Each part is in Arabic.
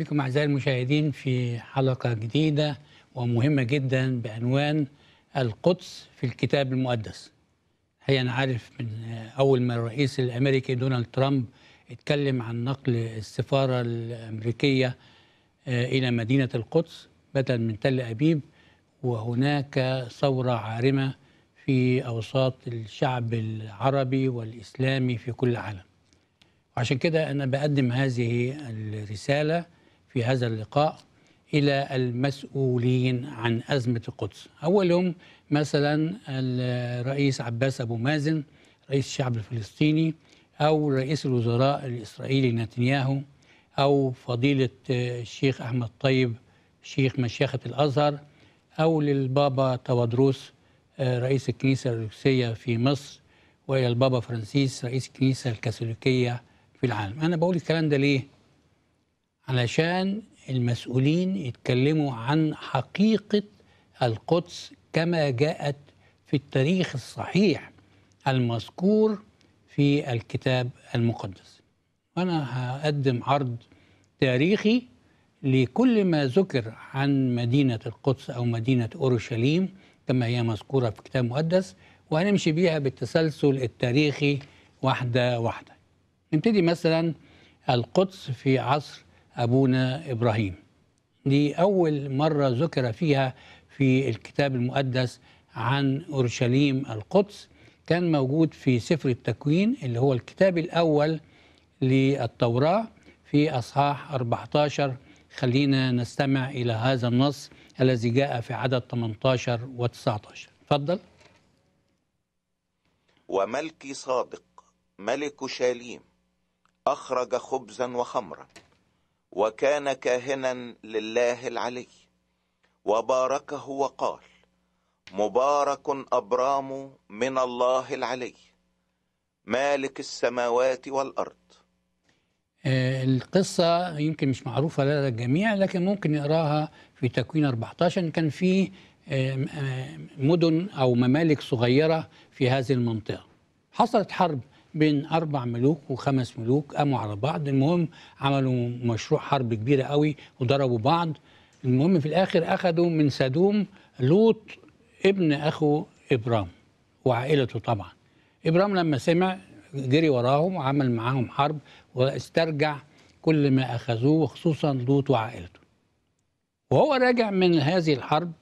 بكم أعزائي المشاهدين في حلقة جديدة ومهمة جدا بعنوان القدس في الكتاب المقدس هيا أنا عارف من أول ما الرئيس الأمريكي دونالد ترامب اتكلم عن نقل السفارة الأمريكية آه، إلى مدينة القدس بدلا من تل أبيب وهناك ثورة عارمة في أوساط الشعب العربي والإسلامي في كل العالم عشان كده أنا بقدم هذه الرسالة في هذا اللقاء إلى المسؤولين عن أزمة القدس أولهم مثلا الرئيس عباس أبو مازن رئيس الشعب الفلسطيني أو رئيس الوزراء الإسرائيلي نتنياهو أو فضيلة الشيخ أحمد طيب شيخ مشيخة الأزهر أو للبابا توادروس رئيس الكنيسة الروسية في مصر وإلى البابا فرانسيس رئيس الكنيسة الكاثوليكية في العالم أنا بقول الكلام ده ليه؟ علشان المسؤولين يتكلموا عن حقيقة القدس كما جاءت في التاريخ الصحيح المذكور في الكتاب المقدس وأنا هقدم عرض تاريخي لكل ما ذكر عن مدينة القدس أو مدينة أورشليم كما هي مذكورة في كتاب مقدس وهنمشي بيها بالتسلسل التاريخي واحدة واحدة نبتدي مثلا القدس في عصر أبونا إبراهيم دي أول مرة ذكر فيها في الكتاب المقدس عن أورشليم القدس كان موجود في سفر التكوين اللي هو الكتاب الأول للتوراة في أصحاح 14 خلينا نستمع إلى هذا النص الذي جاء في عدد 18 و19 تفضل وملكي صادق ملك شاليم أخرج خبزا وخمرا وكان كاهنا لله العلي وباركه وقال مبارك أبرام من الله العلي مالك السماوات والأرض آه، القصة يمكن مش معروفة لدى الجميع لكن ممكن نقراها في تكوين 14 كان في آه، آه، مدن أو ممالك صغيرة في هذه المنطقة حصلت حرب بين اربع ملوك وخمس ملوك قاموا على بعض المهم عملوا مشروع حرب كبيره قوي وضربوا بعض المهم في الاخر اخذوا من سدوم لوط ابن اخو ابرام وعائلته طبعا ابرام لما سمع جري وراهم وعمل معاهم حرب واسترجع كل ما اخذوه وخصوصا لوط وعائلته وهو راجع من هذه الحرب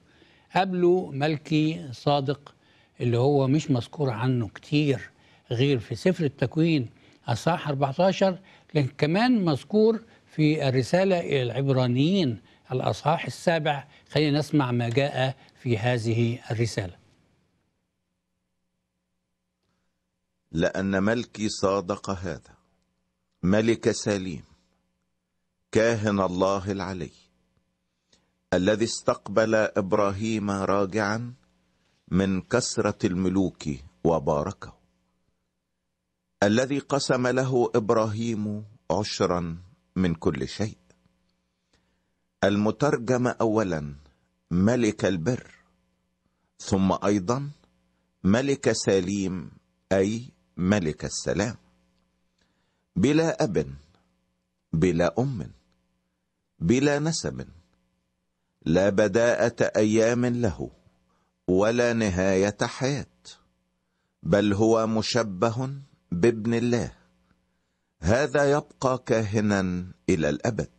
قابله ملكي صادق اللي هو مش مذكور عنه كتير غير في سفر التكوين اصحاح 14 لكن كمان مذكور في الرساله الى العبرانيين الاصحاح السابع خلينا نسمع ما جاء في هذه الرساله. لان ملكي صادق هذا ملك سليم كاهن الله العلي الذي استقبل ابراهيم راجعا من كثره الملوك وباركه الذي قسم له ابراهيم عشرا من كل شيء المترجم اولا ملك البر ثم ايضا ملك سليم اي ملك السلام بلا اب بلا ام بلا نسب لا بداءه ايام له ولا نهايه حياه بل هو مشبه بابن الله هذا يبقى كاهنا الى الابد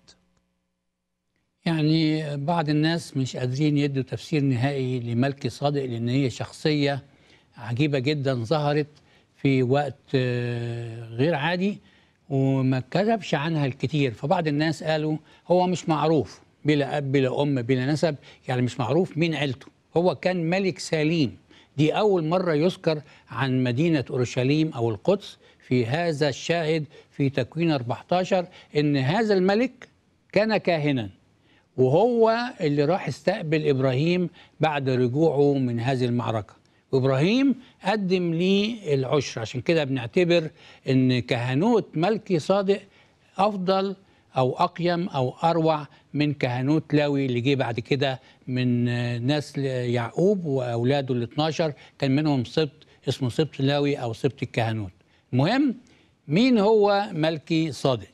يعني بعض الناس مش قادرين يدوا تفسير نهائي لملكي صادق لان هي شخصيه عجيبه جدا ظهرت في وقت آه، غير عادي وما كتبش عنها الكثير فبعض الناس قالوا هو مش معروف بلا اب بلا ام بلا نسب يعني مش معروف مين عيلته هو كان ملك سليم دي أول مرة يذكر عن مدينة أورشليم أو القدس في هذا الشاهد في تكوين 14 إن هذا الملك كان كاهنا وهو اللي راح استقبل إبراهيم بعد رجوعه من هذه المعركة وإبراهيم قدم ليه العشر عشان كده بنعتبر إن كهنوت ملكي صادق أفضل أو أقيم أو أروع من كهنوت لاوي اللي جه بعد كده من نسل يعقوب وأولاده ال 12 كان منهم سبط اسمه سبط لاوي أو سبط الكهنوت المهم مين هو ملكي صادق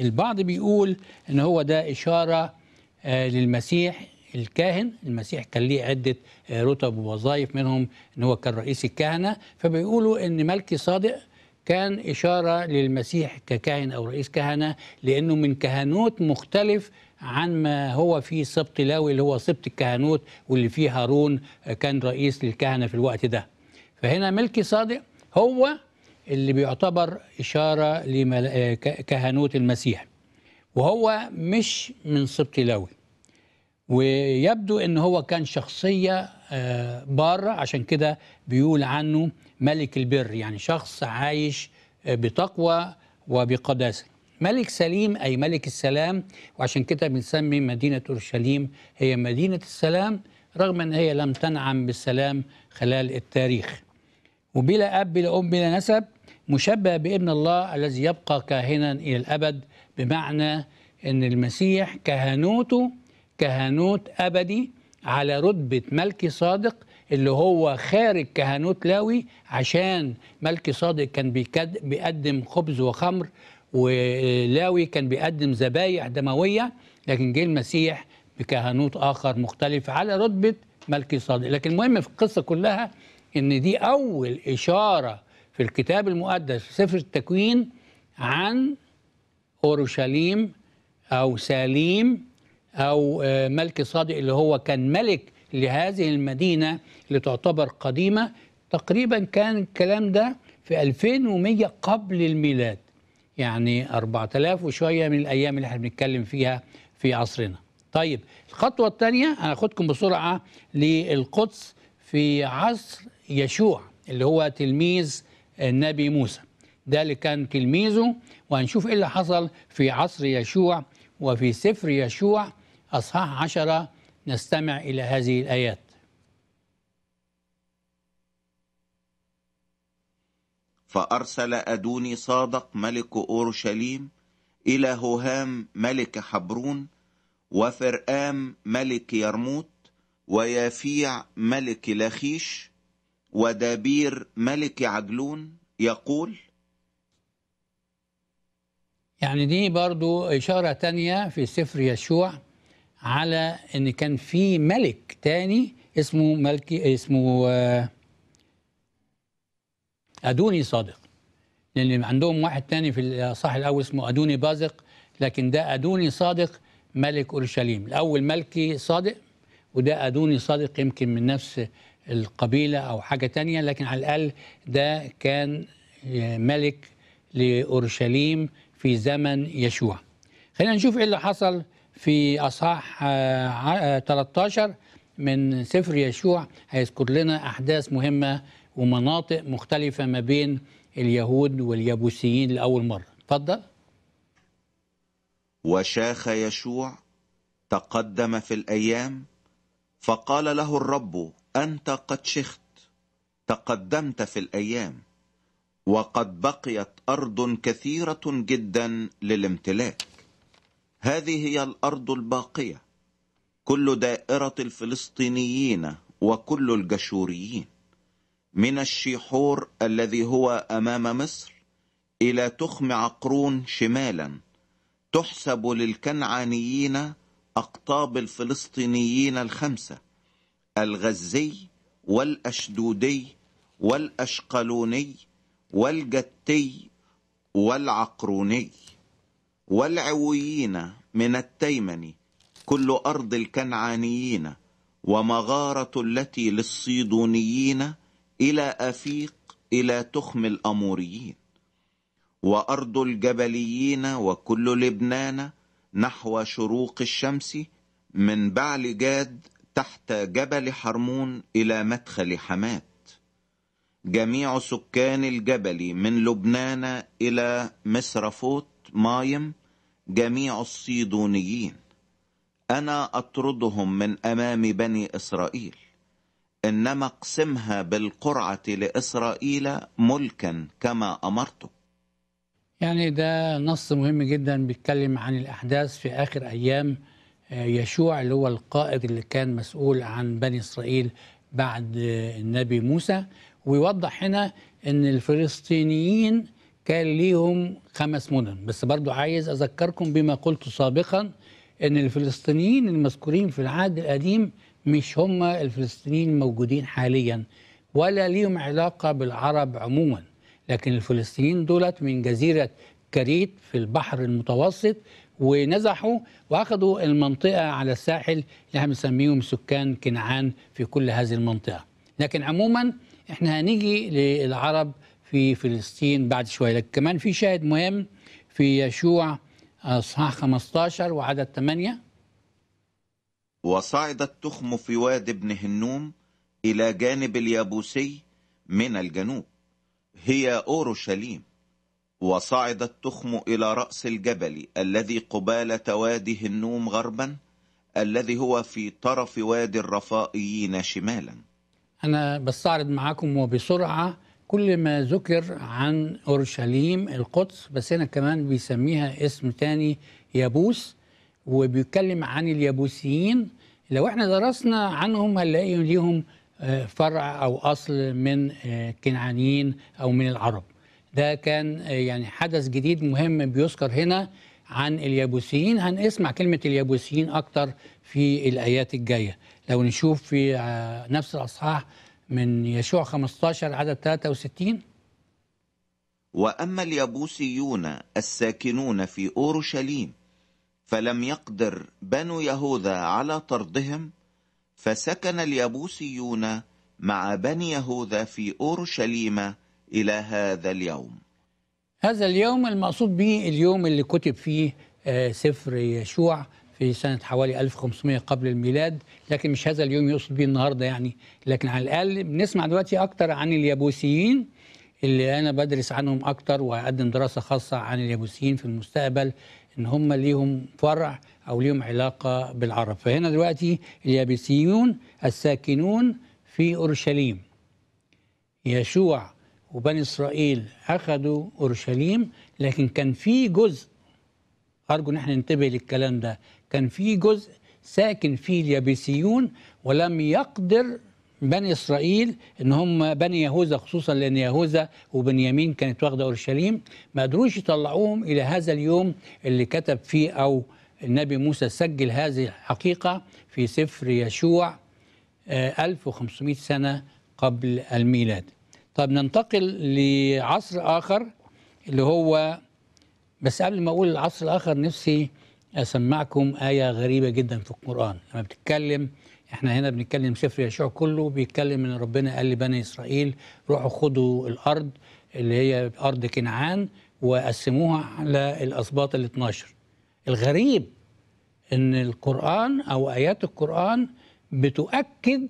البعض بيقول ان هو ده اشاره آه، للمسيح الكاهن المسيح كان ليه عده آه، رتب ووظائف منهم ان هو كان رئيس الكهنه فبيقولوا ان ملكي صادق كان إشارة للمسيح ككاهن أو رئيس كهنة لأنه من كهنوت مختلف عن ما هو في سبط لاوي اللي هو سبط الكهنوت واللي فيه هارون كان رئيس للكهنة في الوقت ده فهنا ملكي صادق هو اللي بيعتبر إشارة لكهنوت آه، المسيح وهو مش من سبط لاوي ويبدو ان هو كان شخصيه آه، باره عشان كده بيقول عنه ملك البر يعني شخص عايش آه، بتقوى وبقداسه ملك سليم اي ملك السلام وعشان كده بنسمي مدينه اورشليم هي مدينه السلام رغم ان هي لم تنعم بالسلام خلال التاريخ وبلا اب بلا ام بلا نسب مشبه بابن الله الذي يبقى كاهنا الى الابد بمعنى ان المسيح كهنوته كهنوت أبدي على رتبة ملكي صادق اللي هو خارج كهنوت لاوي عشان ملكي صادق كان بيقدم خبز وخمر ولاوي كان بيقدم ذبايح دموية لكن جه المسيح بكهنوت آخر مختلف على رتبة ملكي صادق لكن المهم في القصة كلها إن دي أول إشارة في الكتاب المقدس في سفر التكوين عن أورشليم أو سليم أو آه، ملك صادق اللي هو كان ملك لهذه المدينة اللي تعتبر قديمة تقريبا كان الكلام ده في 2100 قبل الميلاد يعني 4000 وشوية من الأيام اللي احنا بنتكلم فيها في عصرنا طيب الخطوة الثانية هناخدكم بسرعة للقدس في عصر يشوع اللي هو تلميذ النبي موسى ده اللي كان تلميذه وهنشوف ايه اللي حصل في عصر يشوع وفي سفر يشوع أصحاح عشرة نستمع إلى هذه الآيات فأرسل أدوني صادق ملك أورشليم إلى هوهام ملك حبرون وفرآم ملك يرموت ويافيع ملك لخيش ودابير ملك عجلون يقول يعني دي برضو إشارة تانية في سفر يشوع على ان كان في ملك تاني اسمه ملكي اسمه آه، ادوني صادق لان عندهم واحد تاني في الاصح الاول اسمه ادوني بازق لكن ده ادوني صادق ملك اورشليم الاول ملكي صادق وده ادوني صادق يمكن من نفس القبيله او حاجه تانية لكن على الاقل ده كان آه، ملك لاورشليم في زمن يشوع خلينا نشوف ايه اللي حصل في اصحاح 13 آه، آه، من سفر يشوع هيذكر لنا احداث مهمه ومناطق مختلفه ما بين اليهود واليبوسيين لاول مره اتفضل وشاخ يشوع تقدم في الايام فقال له الرب انت قد شخت تقدمت في الايام وقد بقيت ارض كثيره جدا للامتلاك هذه هي الأرض الباقية كل دائرة الفلسطينيين وكل الجشوريين من الشيحور الذي هو أمام مصر إلى تخم عقرون شمالا تحسب للكنعانيين أقطاب الفلسطينيين الخمسة الغزي والأشدودي والأشقلوني والجتي والعقروني والعويين من التيمن كل أرض الكنعانيين ومغارة التي للصيدونيين إلى أفيق إلى تخم الأموريين وأرض الجبليين وكل لبنان نحو شروق الشمس من بعل جاد تحت جبل حرمون إلى مدخل حماه جميع سكان الجبل من لبنان إلى مصرفوت مايم جميع الصيدونيين أنا أطردهم من أمام بني إسرائيل إنما اقسمها بالقرعة لإسرائيل ملكا كما أمرتك يعني ده نص مهم جدا بيتكلم عن الأحداث في آخر أيام آه، يشوع اللي هو القائد اللي كان مسؤول عن بني إسرائيل بعد آه، النبي موسى ويوضح هنا أن الفلسطينيين كان ليهم خمس مدن بس برضو عايز أذكركم بما قلت سابقا أن الفلسطينيين المذكورين في العهد القديم مش هم الفلسطينيين الموجودين حاليا ولا ليهم علاقة بالعرب عموما لكن الفلسطينيين دولت من جزيرة كريت في البحر المتوسط ونزحوا واخذوا المنطقه على الساحل اللي احنا بنسميهم سكان كنعان في كل هذه المنطقه لكن عموما احنا هنيجي للعرب في فلسطين بعد شوية لكن كمان في شاهد مهم في يشوع أصحاح آه، 15 وعدد 8 وصعد التخم في واد ابن هنوم إلى جانب اليابوسي من الجنوب هي أورشليم وصعد التخم إلى رأس الجبل الذي قبالة وادي هنوم غربا الذي هو في طرف وادي الرفائيين شمالا أنا بستعرض معكم وبسرعة كل ما ذكر عن اورشليم القدس بس هنا كمان بيسميها اسم تاني يابوس وبيتكلم عن اليابوسيين لو احنا درسنا عنهم هنلاقي ليهم آه، فرع او اصل من آه، كنعانيين او من العرب ده كان آه، يعني حدث جديد مهم بيذكر هنا عن اليابوسيين هنسمع كلمه اليابوسيين اكتر في الايات الجايه لو نشوف في نفس الاصحاح من يشوع 15 عدد 63 وأما اليبوسيون الساكنون في أورشليم فلم يقدر بنو يهوذا على طردهم فسكن اليبوسيون مع بني يهوذا في أورشليم إلى هذا اليوم هذا اليوم المقصود به اليوم اللي كتب فيه آه، سفر يشوع في سنة حوالي 1500 قبل الميلاد لكن مش هذا اليوم يقصد به النهاردة يعني لكن على الأقل بنسمع دلوقتي أكتر عن اليابوسيين اللي أنا بدرس عنهم أكتر وأقدم دراسة خاصة عن اليابوسيين في المستقبل إن هم ليهم فرع أو ليهم علاقة بالعرب فهنا دلوقتي اليابوسيون الساكنون في أورشليم يشوع وبني إسرائيل أخذوا أورشليم لكن كان في جزء أرجو إن احنا ننتبه للكلام ده كان في جزء ساكن فيه اليابسيون ولم يقدر بني إسرائيل إن هم بني يهوذا خصوصا لأن يهوذا وبنيامين كانت واخدة أورشليم ما قدروش يطلعوهم إلى هذا اليوم اللي كتب فيه أو النبي موسى سجل هذه الحقيقة في سفر يشوع 1500 آه، سنة قبل الميلاد طب ننتقل لعصر آخر اللي هو بس قبل ما اقول العصر الاخر نفسي اسمعكم ايه غريبه جدا في القران لما بتتكلم احنا هنا بنتكلم سفر يشوع كله بيتكلم ان ربنا قال لبني اسرائيل روحوا خدوا الارض اللي هي ارض كنعان وقسموها على الاسباط ال 12 الغريب ان القران او ايات القران بتؤكد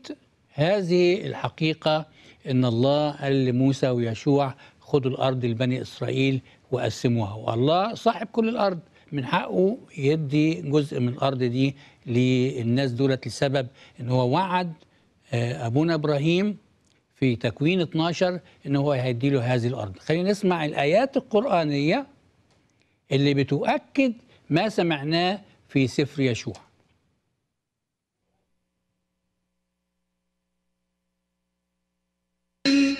هذه الحقيقه ان الله قال لموسى ويشوع خدوا الارض لبني اسرائيل وقسموها والله صاحب كل الارض من حقه يدي جزء من الارض دي للناس دولت لسبب ان هو وعد آه، ابونا ابراهيم في تكوين 12 ان هو هيدي له هذه الارض خلينا نسمع الايات القرانيه اللي بتؤكد ما سمعناه في سفر يشوع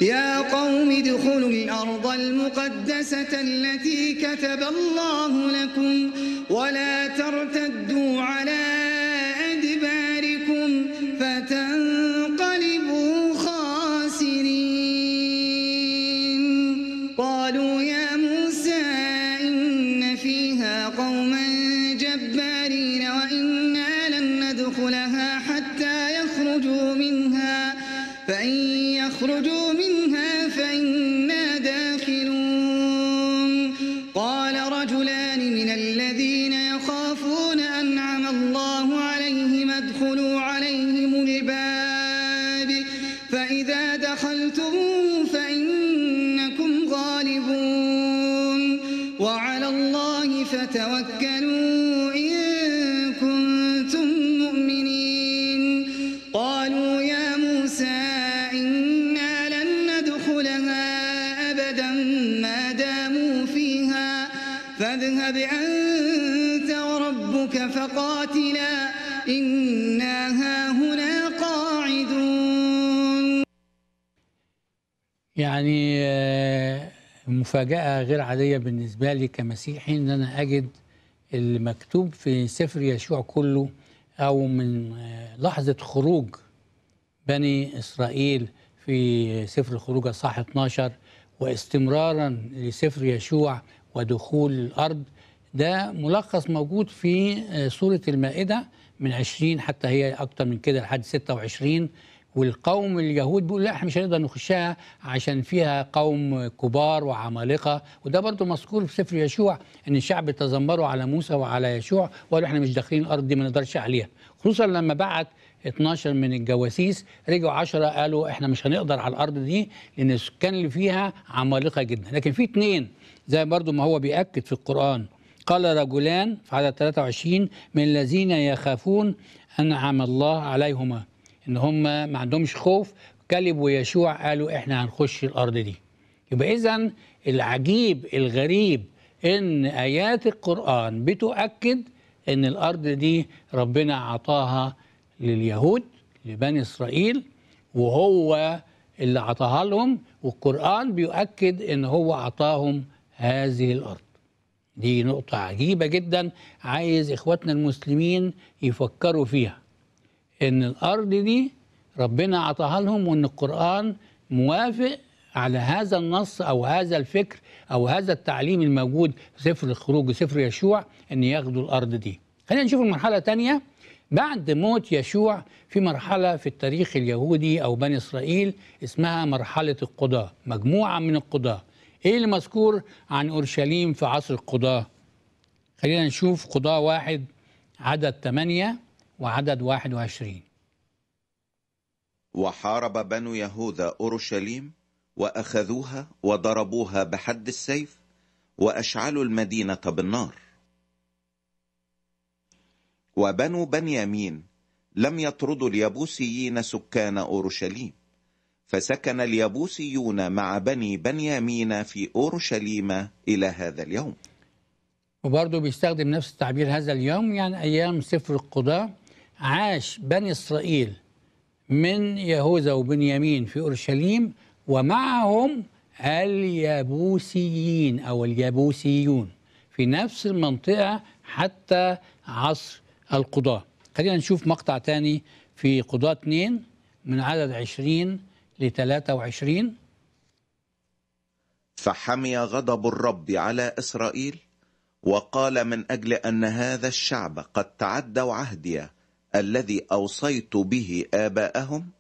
يا قوم ادخلوا الأرض المقدسة التي كتب الله لكم ولا ترتدوا على يعني آه، مفاجأة غير عادية بالنسبة لي كمسيحي إن أنا أجد المكتوب في سفر يشوع كله أو من آه، لحظة خروج بني إسرائيل في سفر الخروج الصح 12 واستمرارا لسفر يشوع ودخول الأرض ده ملخص موجود في آه، سورة المائدة من 20 حتى هي أكتر من كده لحد 26 والقوم اليهود بيقول لا احنا مش هنقدر نخشها عشان فيها قوم كبار وعمالقه وده برضه مذكور في سفر يشوع ان الشعب تذمروا على موسى وعلى يشوع وقالوا احنا مش داخلين الارض دي ما نقدرش عليها خصوصا لما بعت 12 من الجواسيس رجعوا 10 قالوا احنا مش هنقدر على الارض دي لان السكان اللي فيها عمالقه جدا لكن في اثنين زي برضو ما هو بياكد في القران قال رجلان في عدد 23 من الذين يخافون انعم الله عليهما ان هم ما عندهمش خوف كلب ويشوع قالوا احنا هنخش الارض دي يبقى اذا العجيب الغريب ان ايات القران بتؤكد ان الارض دي ربنا عطاها لليهود لبني اسرائيل وهو اللي عطاها لهم والقران بيؤكد ان هو عطاهم هذه الارض دي نقطه عجيبه جدا عايز اخواتنا المسلمين يفكروا فيها ان الارض دي ربنا اعطاها لهم وان القران موافق على هذا النص او هذا الفكر او هذا التعليم الموجود في سفر الخروج وسفر يشوع ان ياخدوا الارض دي. خلينا نشوف المرحله الثانيه بعد موت يشوع في مرحله في التاريخ اليهودي او بني اسرائيل اسمها مرحله القضاه، مجموعه من القضاه. ايه اللي مذكور عن اورشليم في عصر القضاه؟ خلينا نشوف قضاه واحد عدد ثمانيه وعدد 21 وحارب بنو يهوذا أورشليم وأخذوها وضربوها بحد السيف وأشعلوا المدينة بالنار وبنو بنيامين لم يطردوا اليبوسيين سكان أورشليم فسكن اليبوسيون مع بني بنيامين في أورشليم إلى هذا اليوم وبرضه بيستخدم نفس التعبير هذا اليوم يعني أيام سفر القضاة عاش بني إسرائيل من يهوذا وبنيامين في أورشليم ومعهم اليابوسيين أو اليابوسيون في نفس المنطقة حتى عصر القضاة خلينا نشوف مقطع ثاني في قضاة 2 من عدد 20 ل 23 فحمي غضب الرب على إسرائيل وقال من أجل أن هذا الشعب قد تعدوا عهدي الذي أوصيت به آباءهم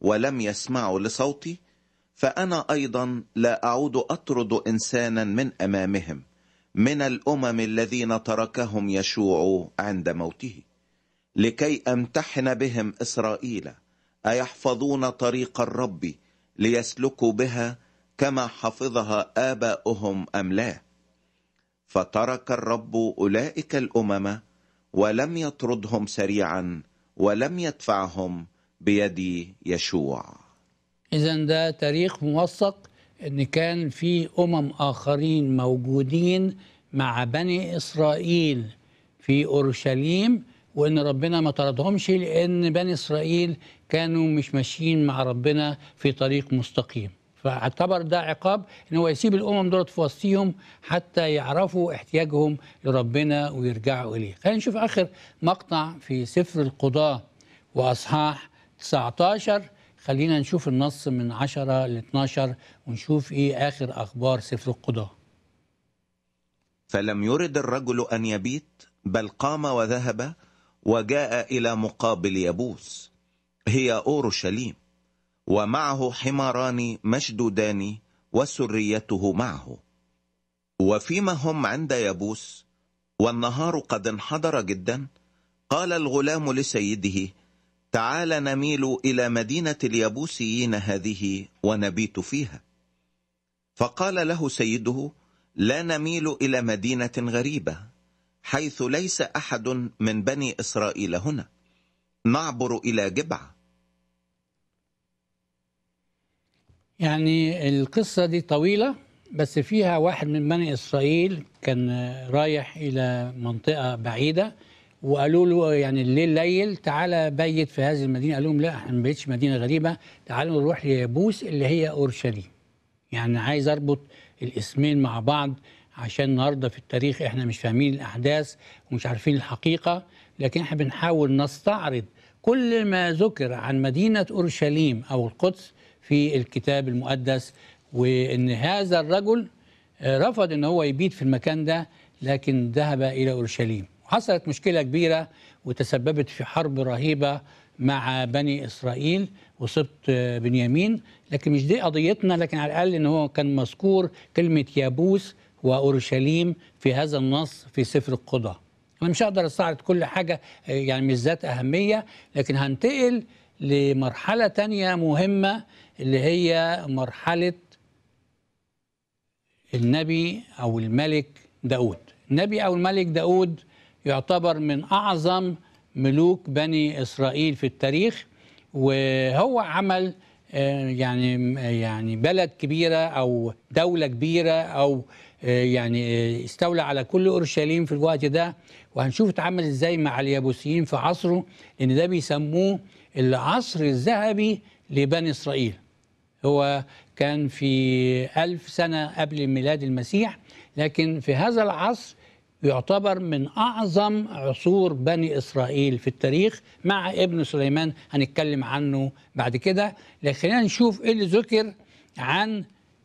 ولم يسمعوا لصوتي فأنا أيضا لا أعود أطرد إنسانا من أمامهم من الأمم الذين تركهم يشوع عند موته لكي أمتحن بهم إسرائيل أيحفظون طريق الرب ليسلكوا بها كما حفظها آباؤهم أم لا فترك الرب أولئك الأمم ولم يطردهم سريعا ولم يدفعهم بيد يشوع اذا ده تاريخ موثق ان كان في امم اخرين موجودين مع بني اسرائيل في اورشليم وان ربنا ما طردهمش لان بني اسرائيل كانوا مش ماشيين مع ربنا في طريق مستقيم فاعتبر ده عقاب ان هو يسيب الامم دولت في وسطهم حتى يعرفوا احتياجهم لربنا ويرجعوا اليه خلينا نشوف اخر مقطع في سفر القضاه واصحاح 19 خلينا نشوف النص من 10 ل 12 ونشوف ايه اخر اخبار سفر القضاه فلم يرد الرجل ان يبيت بل قام وذهب وجاء الى مقابل يبوس هي اورشليم ومعه حماران مشدودان وسريته معه وفيما هم عند يبوس والنهار قد انحدر جدا قال الغلام لسيده تعال نميل إلى مدينة اليبوسيين هذه ونبيت فيها فقال له سيده لا نميل إلى مدينة غريبة حيث ليس أحد من بني إسرائيل هنا نعبر إلى جبعة يعني القصة دي طويلة بس فيها واحد من بني إسرائيل كان رايح إلى منطقة بعيدة وقالوا له يعني الليل ليل تعالى بيت في هذه المدينة قال لهم لا احنا ما بيتش مدينة غريبة تعالوا نروح ليابوس اللي هي أورشليم يعني عايز أربط الاسمين مع بعض عشان النهارده في التاريخ احنا مش فاهمين الاحداث ومش عارفين الحقيقه لكن احنا بنحاول نستعرض كل ما ذكر عن مدينه اورشليم او القدس في الكتاب المقدس وان هذا الرجل آه، رفض ان هو يبيت في المكان ده لكن ذهب الى اورشليم حصلت مشكله كبيره وتسببت في حرب رهيبه مع بني اسرائيل وسبط آه، بنيامين لكن مش دي قضيتنا لكن على الاقل ان هو كان مذكور كلمه يابوس واورشليم في هذا النص في سفر القضاء انا مش هقدر استعرض كل حاجه آه، يعني مش ذات اهميه لكن هنتقل لمرحله تانية مهمه اللي هي مرحلة النبي أو الملك داود النبي أو الملك داود يعتبر من أعظم ملوك بني إسرائيل في التاريخ وهو عمل آه، يعني يعني بلد كبيرة أو دولة كبيرة أو آه، يعني آه، استولى على كل أورشليم في الوقت ده وهنشوف اتعامل إزاي مع اليابوسيين في عصره لأن ده بيسموه العصر الذهبي لبني إسرائيل هو كان في ألف سنة قبل ميلاد المسيح لكن في هذا العصر يعتبر من أعظم عصور بني إسرائيل في التاريخ مع ابن سليمان هنتكلم عنه بعد كده لكن خلينا نشوف إيه اللي ذكر عن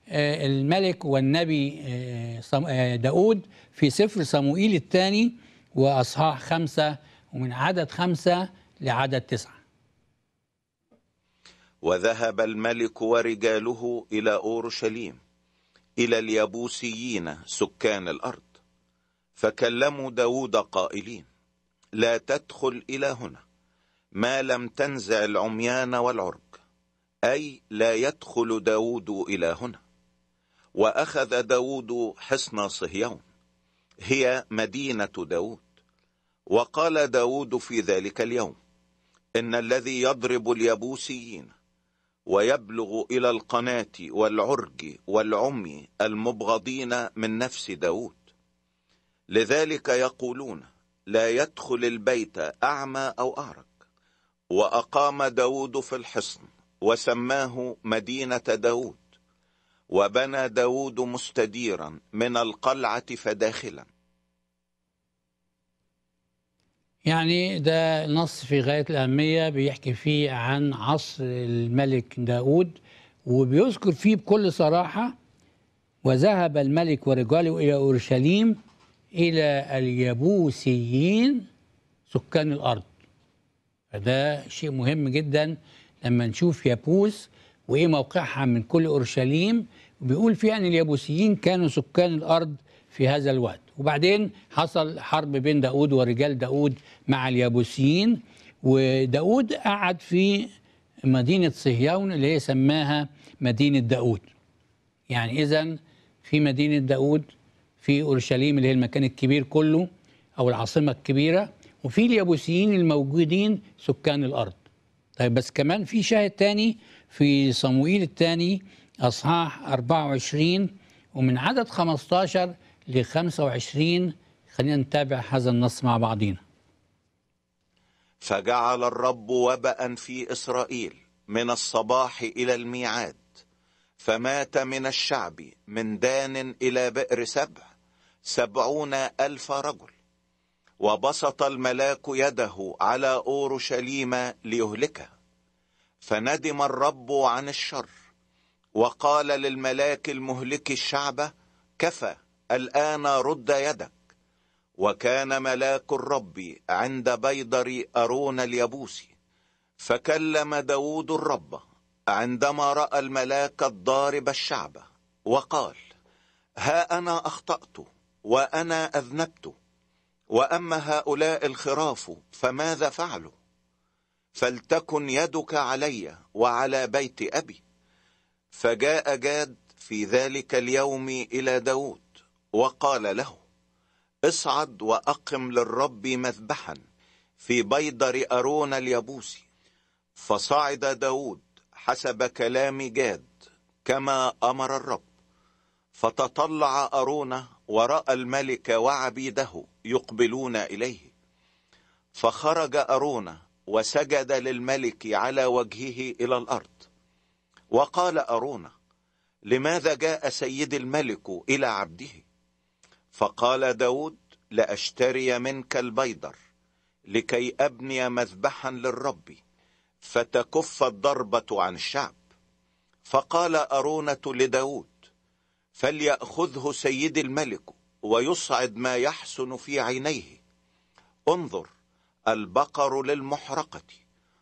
آه، الملك والنبي آه، آه، داود في سفر صموئيل الثاني وأصحاح خمسة ومن عدد خمسة لعدد تسعة وذهب الملك ورجاله إلى أورشليم إلى اليبوسيين سكان الأرض فكلموا داود قائلين لا تدخل إلى هنا ما لم تنزع العميان والعرج أي لا يدخل داود إلى هنا وأخذ داود حصن صهيون هي مدينة داود وقال داود في ذلك اليوم إن الذي يضرب اليبوسيين ويبلغ إلى القناة والعرج والعمي المبغضين من نفس داود لذلك يقولون لا يدخل البيت أعمى أو أعرج وأقام داود في الحصن وسماه مدينة داود وبنى داود مستديرا من القلعة فداخلا يعني ده نص في غاية الأهمية بيحكي فيه عن عصر الملك داود وبيذكر فيه بكل صراحة وذهب الملك ورجاله إلى أورشليم إلى اليبوسيين سكان الأرض فده شيء مهم جدا لما نشوف يابوس وإيه موقعها من كل أورشليم بيقول فيها أن اليابوسيين كانوا سكان الأرض في هذا الوقت وبعدين حصل حرب بين داود ورجال داود مع اليابوسيين وداود قعد في مدينة صهيون اللي هي سماها مدينة داود يعني إذا في مدينة داود في أورشليم اللي هي المكان الكبير كله أو العاصمة الكبيرة وفي اليابوسيين الموجودين سكان الأرض طيب بس كمان في شاهد تاني في صموئيل الثاني أصحاح 24 ومن عدد 15 ل 25 خلينا نتابع هذا النص مع بعضينا فجعل الرب وباء في إسرائيل من الصباح إلى الميعاد فمات من الشعب من دان إلى بئر سبع سبعون ألف رجل وبسط الملاك يده على أورشليم ليهلكها فندم الرب عن الشر وقال للملاك المهلك الشعب كفى الآن رد يدك وكان ملاك الرب عند بيضر أرون اليبوسي فكلم داود الرب عندما رأى الملاك الضارب الشعب وقال ها أنا أخطأت وأنا أذنبت وأما هؤلاء الخراف فماذا فعلوا فلتكن يدك علي وعلى بيت أبي فجاء جاد في ذلك اليوم إلى داود وقال له اصعد وأقم للرب مذبحا في بيضر أرون اليبوسي فصعد داود حسب كلام جاد كما أمر الرب فتطلع أرون ورأى الملك وعبيده يقبلون إليه فخرج أرون وسجد للملك على وجهه إلى الأرض وقال أرون لماذا جاء سيد الملك إلى عبده فقال داود لأشتري منك البيدر لكي أبني مذبحا للرب فتكف الضربة عن الشعب فقال أرونة لداود فليأخذه سيد الملك ويصعد ما يحسن في عينيه انظر البقر للمحرقة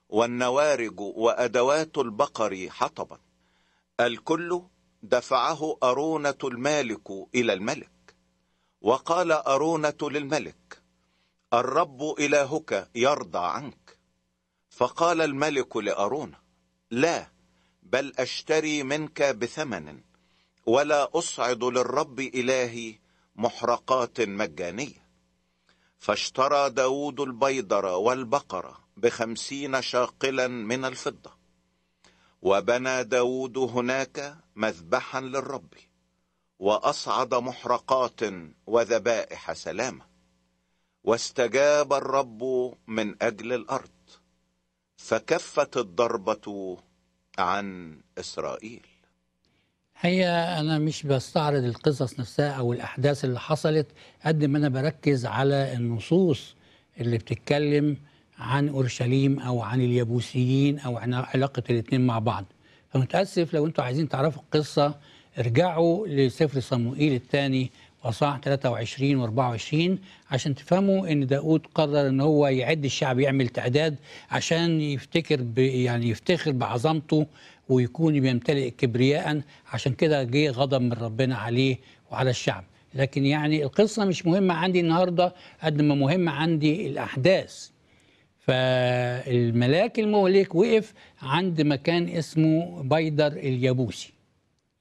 والنوارج وأدوات البقر حطبا الكل دفعه أرونة المالك إلى الملك وقال أرونة للملك الرب إلهك يرضى عنك فقال الملك لأرونة لا بل أشتري منك بثمن ولا أصعد للرب إلهي محرقات مجانية فاشترى داود البيضر والبقرة بخمسين شاقلا من الفضة وبنى داود هناك مذبحا للرب وأصعد محرقات وذبائح سلامة واستجاب الرب من أجل الأرض فكفت الضربة عن إسرائيل هي أنا مش بستعرض القصص نفسها أو الأحداث اللي حصلت قد ما أنا بركز على النصوص اللي بتتكلم عن أورشليم أو عن اليابوسيين أو عن علاقة الاتنين مع بعض فمتأسف لو أنتوا عايزين تعرفوا القصة ارجعوا لسفر صموئيل الثاني وصاح 23 و24 عشان تفهموا ان داوود قرر ان هو يعد الشعب يعمل تعداد عشان يفتكر ب يعني يفتخر بعظمته ويكون بيمتلئ كبرياء عشان كده جه غضب من ربنا عليه وعلى الشعب لكن يعني القصه مش مهمه عندي النهارده قد ما مهمه عندي الاحداث فالملاك المهلك وقف عند مكان اسمه بيدر اليابوسي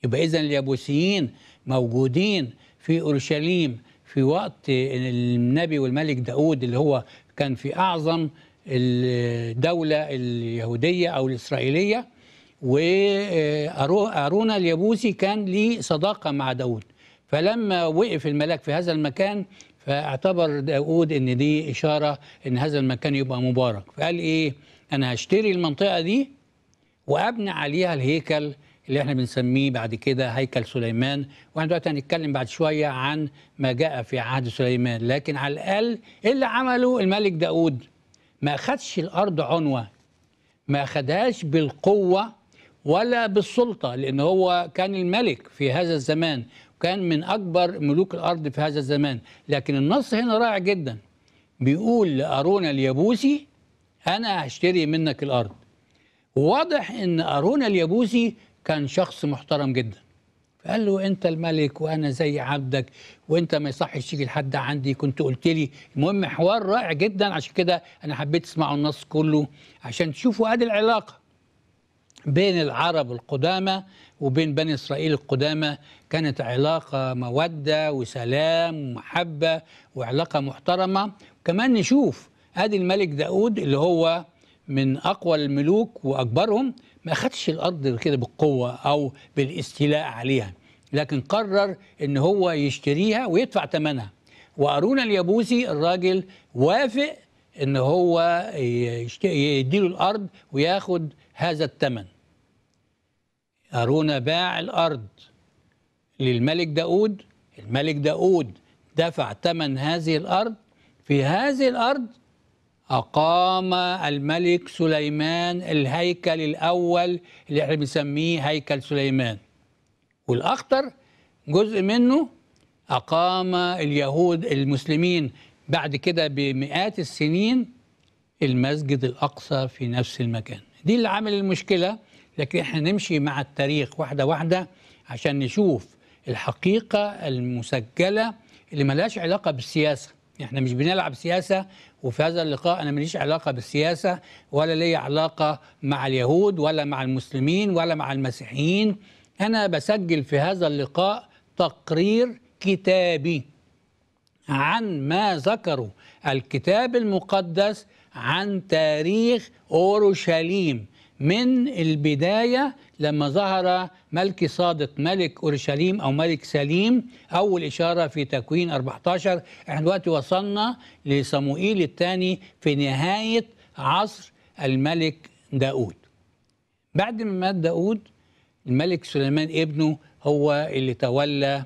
يبقى إذا اليابوسيين موجودين في أورشليم في وقت النبي والملك داود اللي هو كان في أعظم الدولة اليهودية أو الإسرائيلية وارونا اليابوسي كان ليه صداقة مع داود فلما وقف الملاك في هذا المكان فاعتبر داود ان دي اشاره ان هذا المكان يبقى مبارك فقال ايه انا هشتري المنطقه دي وابني عليها الهيكل اللي احنا بنسميه بعد كده هيكل سليمان واحنا دلوقتي هنتكلم بعد شويه عن ما جاء في عهد سليمان لكن على الاقل اللي عمله الملك داود ما خدش الارض عنوه ما خدهاش بالقوه ولا بالسلطه لان هو كان الملك في هذا الزمان وكان من اكبر ملوك الارض في هذا الزمان لكن النص هنا رائع جدا بيقول لارون اليابوسي انا هشتري منك الارض واضح ان ارون اليابوسي كان شخص محترم جدا فقال له انت الملك وانا زي عبدك وانت ما يصحش تيجي لحد عندي كنت قلت لي المهم حوار رائع جدا عشان كده انا حبيت اسمعه النص كله عشان تشوفوا ادي العلاقه بين العرب القدامى وبين بني اسرائيل القدامى كانت علاقه موده وسلام ومحبه وعلاقه محترمه كمان نشوف ادي الملك داود اللي هو من اقوى الملوك واكبرهم ما خدش الأرض كده بالقوة أو بالاستيلاء عليها لكن قرر إن هو يشتريها ويدفع ثمنها وأرونا اليابوسي الراجل وافق إن هو يديله الأرض وياخد هذا الثمن أرونا باع الأرض للملك داود الملك داود دفع ثمن هذه الأرض في هذه الأرض أقام الملك سليمان الهيكل الأول اللي احنا بنسميه هيكل سليمان والأخطر جزء منه أقام اليهود المسلمين بعد كده بمئات السنين المسجد الأقصى في نفس المكان دي اللي عامل المشكلة لكن احنا نمشي مع التاريخ واحدة واحدة عشان نشوف الحقيقة المسجلة اللي ملهاش علاقة بالسياسة احنا مش بنلعب سياسة وفي هذا اللقاء أنا ماليش علاقة بالسياسة ولا لي علاقة مع اليهود ولا مع المسلمين ولا مع المسيحيين أنا بسجل في هذا اللقاء تقرير كتابي عن ما ذكره الكتاب المقدس عن تاريخ أورشليم من البداية لما ظهر ملك صادق ملك أورشليم أو ملك سليم أول إشارة في تكوين 14 احنا دلوقتي وصلنا لصموئيل الثاني في نهاية عصر الملك داود بعد ما مات داود الملك سليمان ابنه هو اللي تولى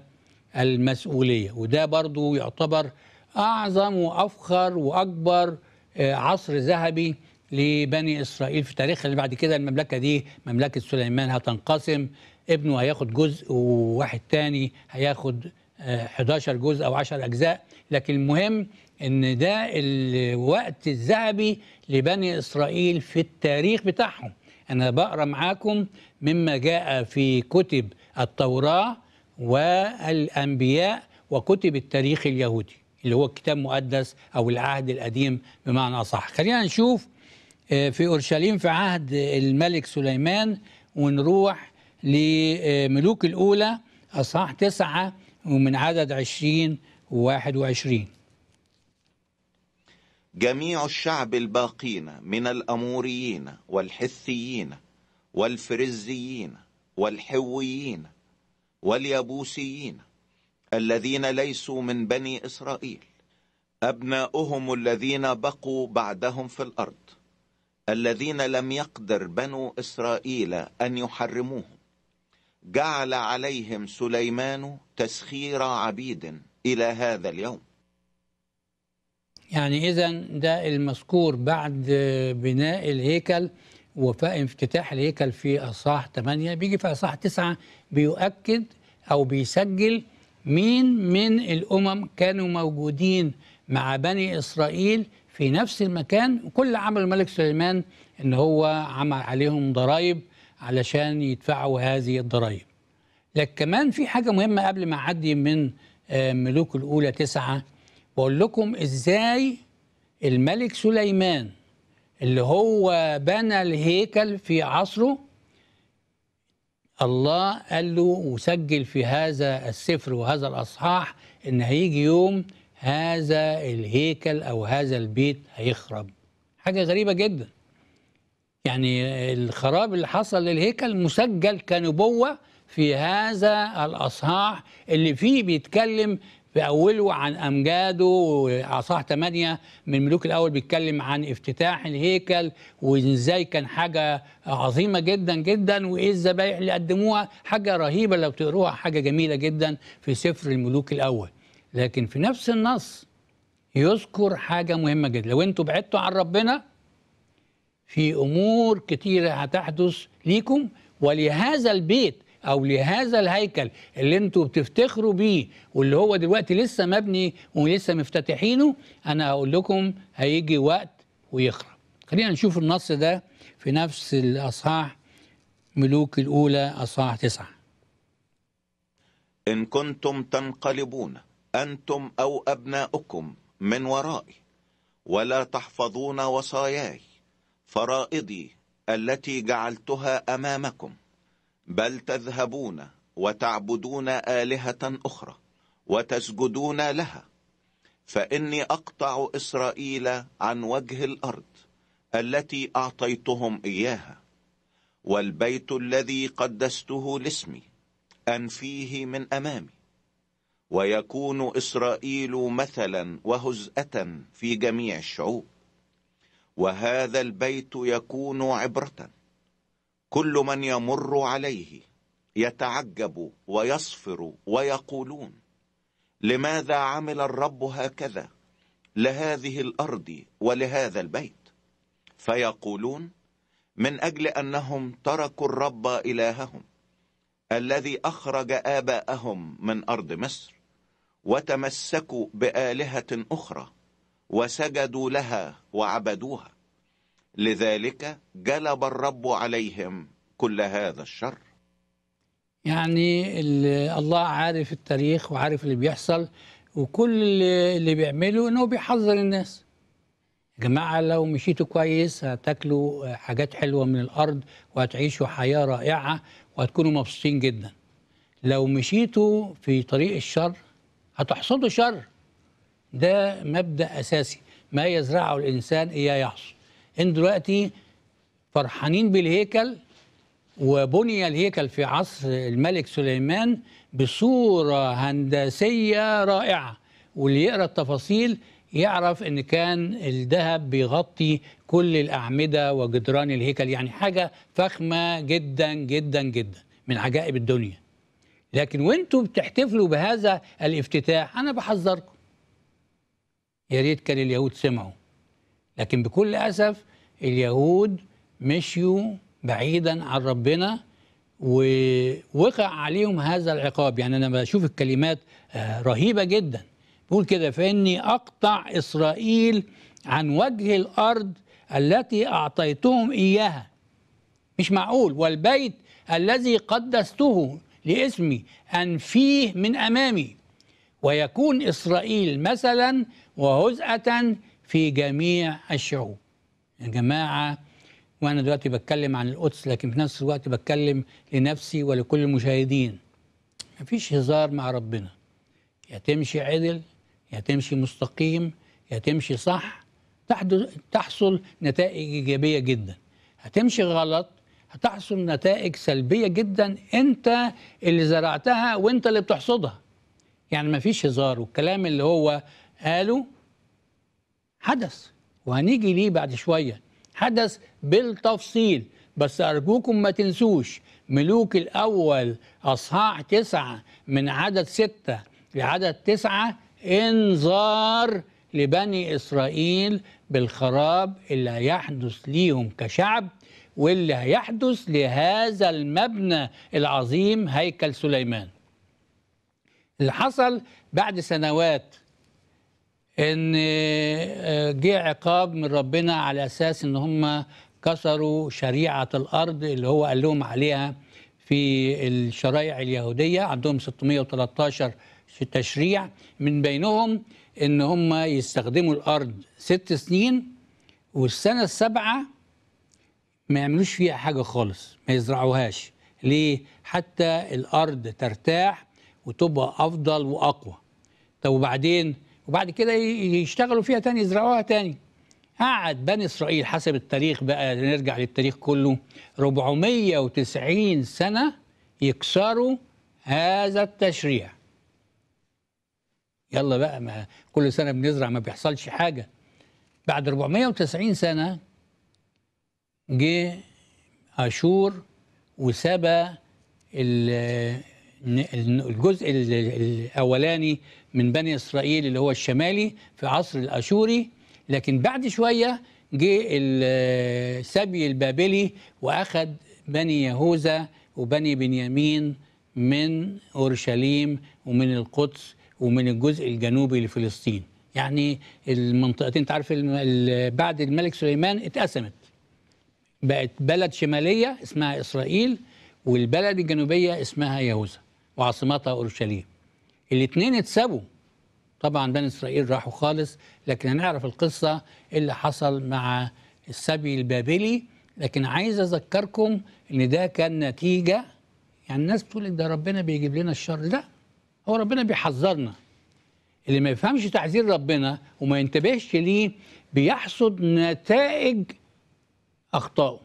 المسؤولية وده برضو يعتبر أعظم وأفخر وأكبر آه، عصر ذهبي لبني إسرائيل في تاريخها اللي بعد كده المملكة دي مملكة سليمان هتنقسم ابنه هياخد جزء وواحد تاني هياخد 11 آه، جزء أو 10 أجزاء لكن المهم ان ده الوقت الذهبي لبني اسرائيل في التاريخ بتاعهم انا بقرا معاكم مما جاء في كتب التوراه والانبياء وكتب التاريخ اليهودي اللي هو الكتاب المقدس او العهد القديم بمعنى اصح خلينا نشوف آه، في اورشليم في عهد الملك سليمان ونروح لملوك الاولى اصحاح تسعه ومن عدد عشرين وواحد وعشرين جميع الشعب الباقين من الاموريين والحثيين والفرزيين والحويين واليابوسيين الذين ليسوا من بني اسرائيل ابناؤهم الذين بقوا بعدهم في الارض الذين لم يقدر بنو إسرائيل أن يحرموهم جعل عليهم سليمان تسخير عبيد إلى هذا اليوم يعني إذا ده المذكور بعد بناء الهيكل وفاء افتتاح الهيكل في أصحاح 8 بيجي في أصحاح 9 بيؤكد أو بيسجل مين من الأمم كانوا موجودين مع بني إسرائيل في نفس المكان وكل اللي عمله الملك سليمان ان هو عمل عليهم ضرائب علشان يدفعوا هذه الضرائب لكن كمان في حاجة مهمة قبل ما أعدي من آه، ملوك الأولى تسعة بقول لكم إزاي الملك سليمان اللي هو بنى الهيكل في عصره الله قال له وسجل في هذا السفر وهذا الأصحاح إن هيجي يوم هذا الهيكل أو هذا البيت هيخرب حاجة غريبة جدا يعني الخراب اللي حصل للهيكل مسجل كنبوة في هذا الأصحاح اللي فيه بيتكلم في أوله عن أمجاده وأصحاح 8 من ملوك الأول بيتكلم عن افتتاح الهيكل وإزاي كان حاجة عظيمة جدا جدا وإيه الذبايح اللي قدموها حاجة رهيبة لو تقروها حاجة جميلة جدا في سفر الملوك الأول لكن في نفس النص يذكر حاجة مهمة جدا لو انتوا بعدتوا عن ربنا في أمور كتيرة هتحدث ليكم ولهذا البيت أو لهذا الهيكل اللي انتوا بتفتخروا بيه واللي هو دلوقتي لسه مبني ولسه مفتتحينه أنا هقول لكم هيجي وقت ويخرب خلينا نشوف النص ده في نفس الأصحاح ملوك الأولى أصحاح تسعة إن كنتم تنقلبون أنتم أو أبناؤكم من ورائي ولا تحفظون وصاياي فرائضي التي جعلتها أمامكم بل تذهبون وتعبدون آلهة أخرى وتسجدون لها فإني أقطع إسرائيل عن وجه الأرض التي أعطيتهم إياها والبيت الذي قدسته لاسمي أن فيه من أمامي ويكون إسرائيل مثلا وهزأة في جميع الشعوب وهذا البيت يكون عبرة كل من يمر عليه يتعجب ويصفر ويقولون لماذا عمل الرب هكذا لهذه الأرض ولهذا البيت فيقولون من أجل أنهم تركوا الرب إلههم الذي أخرج آباءهم من أرض مصر وتمسكوا بآلهة أخرى وسجدوا لها وعبدوها لذلك جلب الرب عليهم كل هذا الشر يعني الله عارف التاريخ وعارف اللي بيحصل وكل اللي, بيعمله انه بيحذر الناس يا جماعه لو مشيتوا كويس هتاكلوا حاجات حلوه من الارض وهتعيشوا حياه رائعه وهتكونوا مبسوطين جدا لو مشيتوا في طريق الشر هتحصده شر ده مبدا اساسي ما يزرعه الانسان اياه يحصد ان دلوقتي فرحانين بالهيكل وبني الهيكل في عصر الملك سليمان بصوره هندسيه رائعه واللي يقرا التفاصيل يعرف ان كان الذهب بيغطي كل الاعمده وجدران الهيكل يعني حاجه فخمه جدا جدا جدا من عجائب الدنيا لكن وانتم بتحتفلوا بهذا الافتتاح انا بحذركم يا ريت كان اليهود سمعوا لكن بكل اسف اليهود مشيوا بعيدا عن ربنا ووقع عليهم هذا العقاب يعني انا بشوف الكلمات آه، رهيبه جدا بيقول كده فاني اقطع اسرائيل عن وجه الارض التي اعطيتهم اياها مش معقول والبيت الذي قدسته لاسمي أن فيه من أمامي ويكون إسرائيل مثلا وهزءة في جميع الشعوب يا جماعة وأنا دلوقتي بتكلم عن القدس لكن في نفس الوقت بتكلم لنفسي ولكل المشاهدين مفيش هزار مع ربنا يا تمشي عدل يا تمشي مستقيم يا تمشي صح تحصل نتائج إيجابية جدا هتمشي غلط هتحصل نتائج سلبيه جدا انت اللي زرعتها وانت اللي بتحصدها يعني مفيش هزار والكلام اللي هو قاله حدث وهنيجي ليه بعد شويه حدث بالتفصيل بس أرجوكم ما تنسوش ملوك الأول أصحاح تسعة من عدد ستة لعدد تسعة انذار لبني إسرائيل بالخراب اللي هيحدث ليهم كشعب واللي هيحدث لهذا المبنى العظيم هيكل سليمان اللي حصل بعد سنوات ان آه، جه عقاب من ربنا على اساس ان هم كسروا شريعه الارض اللي هو قال لهم عليها في الشرائع اليهوديه عندهم 613 تشريع من بينهم ان هم يستخدموا الارض ست سنين والسنه السابعه ما يعملوش فيها حاجة خالص ما يزرعوهاش ليه حتى الأرض ترتاح وتبقى أفضل وأقوى طب وبعدين وبعد كده يشتغلوا فيها تاني يزرعوها تاني قعد بني إسرائيل حسب التاريخ بقى نرجع للتاريخ كله 490 سنة يكسروا هذا التشريع يلا بقى ما كل سنة بنزرع ما بيحصلش حاجة بعد 490 سنة جه اشور وسبى الجزء الاولاني من بني اسرائيل اللي هو الشمالي في عصر الاشوري لكن بعد شويه جه السبي البابلي واخذ بني يهوذا وبني بنيامين من اورشليم ومن القدس ومن الجزء الجنوبي لفلسطين يعني المنطقتين انت عارف بعد الملك سليمان اتقسمت بقت بلد شماليه اسمها اسرائيل والبلد الجنوبيه اسمها يهوذا وعاصمتها اورشليم الاثنين اتسابوا طبعا بني اسرائيل راحوا خالص لكن هنعرف القصه اللي حصل مع السبي البابلي لكن عايز اذكركم ان ده كان نتيجه يعني الناس بتقول ده ربنا بيجيب لنا الشر لا هو ربنا بيحذرنا اللي ما يفهمش تعذير ربنا وما ينتبهش ليه بيحصد نتائج أخطائه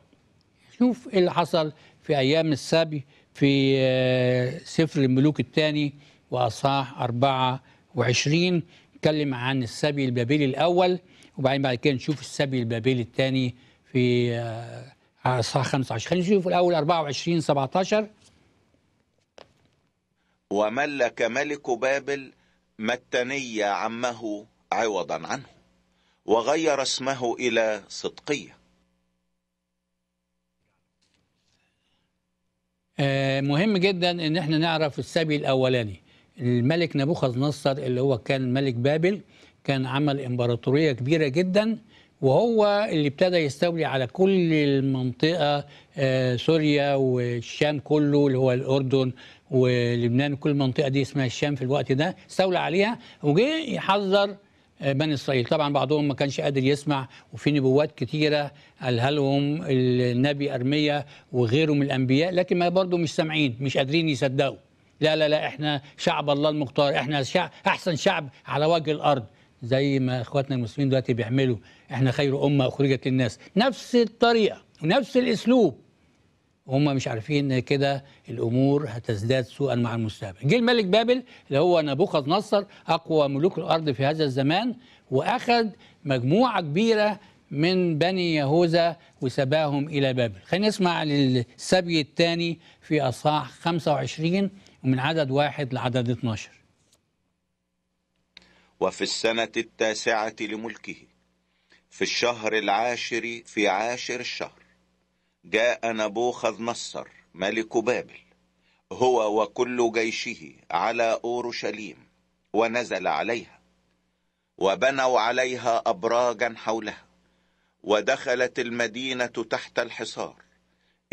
شوف إيه اللي حصل في أيام السبي في آه، سفر الملوك الثاني وأصحاح 24 نتكلم عن السبي البابلي الأول وبعدين بعد كده نشوف السبي البابلي الثاني في آه، أصحاح 25 خلينا نشوف الأول 24 17 وملك ملك بابل متنية عمه عوضا عنه وغير اسمه إلى صدقية آه، مهم جدا ان احنا نعرف السبي الاولاني الملك نبوخذ نصر اللي هو كان ملك بابل كان عمل امبراطوريه كبيره جدا وهو اللي ابتدى يستولي على كل المنطقه آه، سوريا والشام كله اللي هو الاردن ولبنان كل المنطقه دي اسمها الشام في الوقت ده استولى عليها وجه يحذر آه، بني اسرائيل طبعا بعضهم ما كانش قادر يسمع وفي نبوات كتيره قالها لهم النبي ارميا وغيره من الانبياء لكن ما برضه مش سامعين مش قادرين يصدقوا لا لا لا احنا شعب الله المختار احنا شعب احسن شعب على وجه الارض زي ما اخواتنا المسلمين دلوقتي بيعملوا احنا خير امه اخرجت للناس نفس الطريقه ونفس الاسلوب هم مش عارفين ان كده الامور هتزداد سوءا مع المستقبل. جه الملك بابل اللي هو نبوخذ نصر اقوى ملوك الارض في هذا الزمان واخذ مجموعه كبيره من بني يهوذا وسباهم الى بابل. خلينا نسمع للسبي الثاني في اصحاح 25 ومن عدد واحد لعدد 12. وفي السنة التاسعة لملكه في الشهر العاشر في عاشر الشهر جاء نبوخذ نصر ملك بابل هو وكل جيشه على أورشليم ونزل عليها وبنوا عليها أبراجا حولها ودخلت المدينة تحت الحصار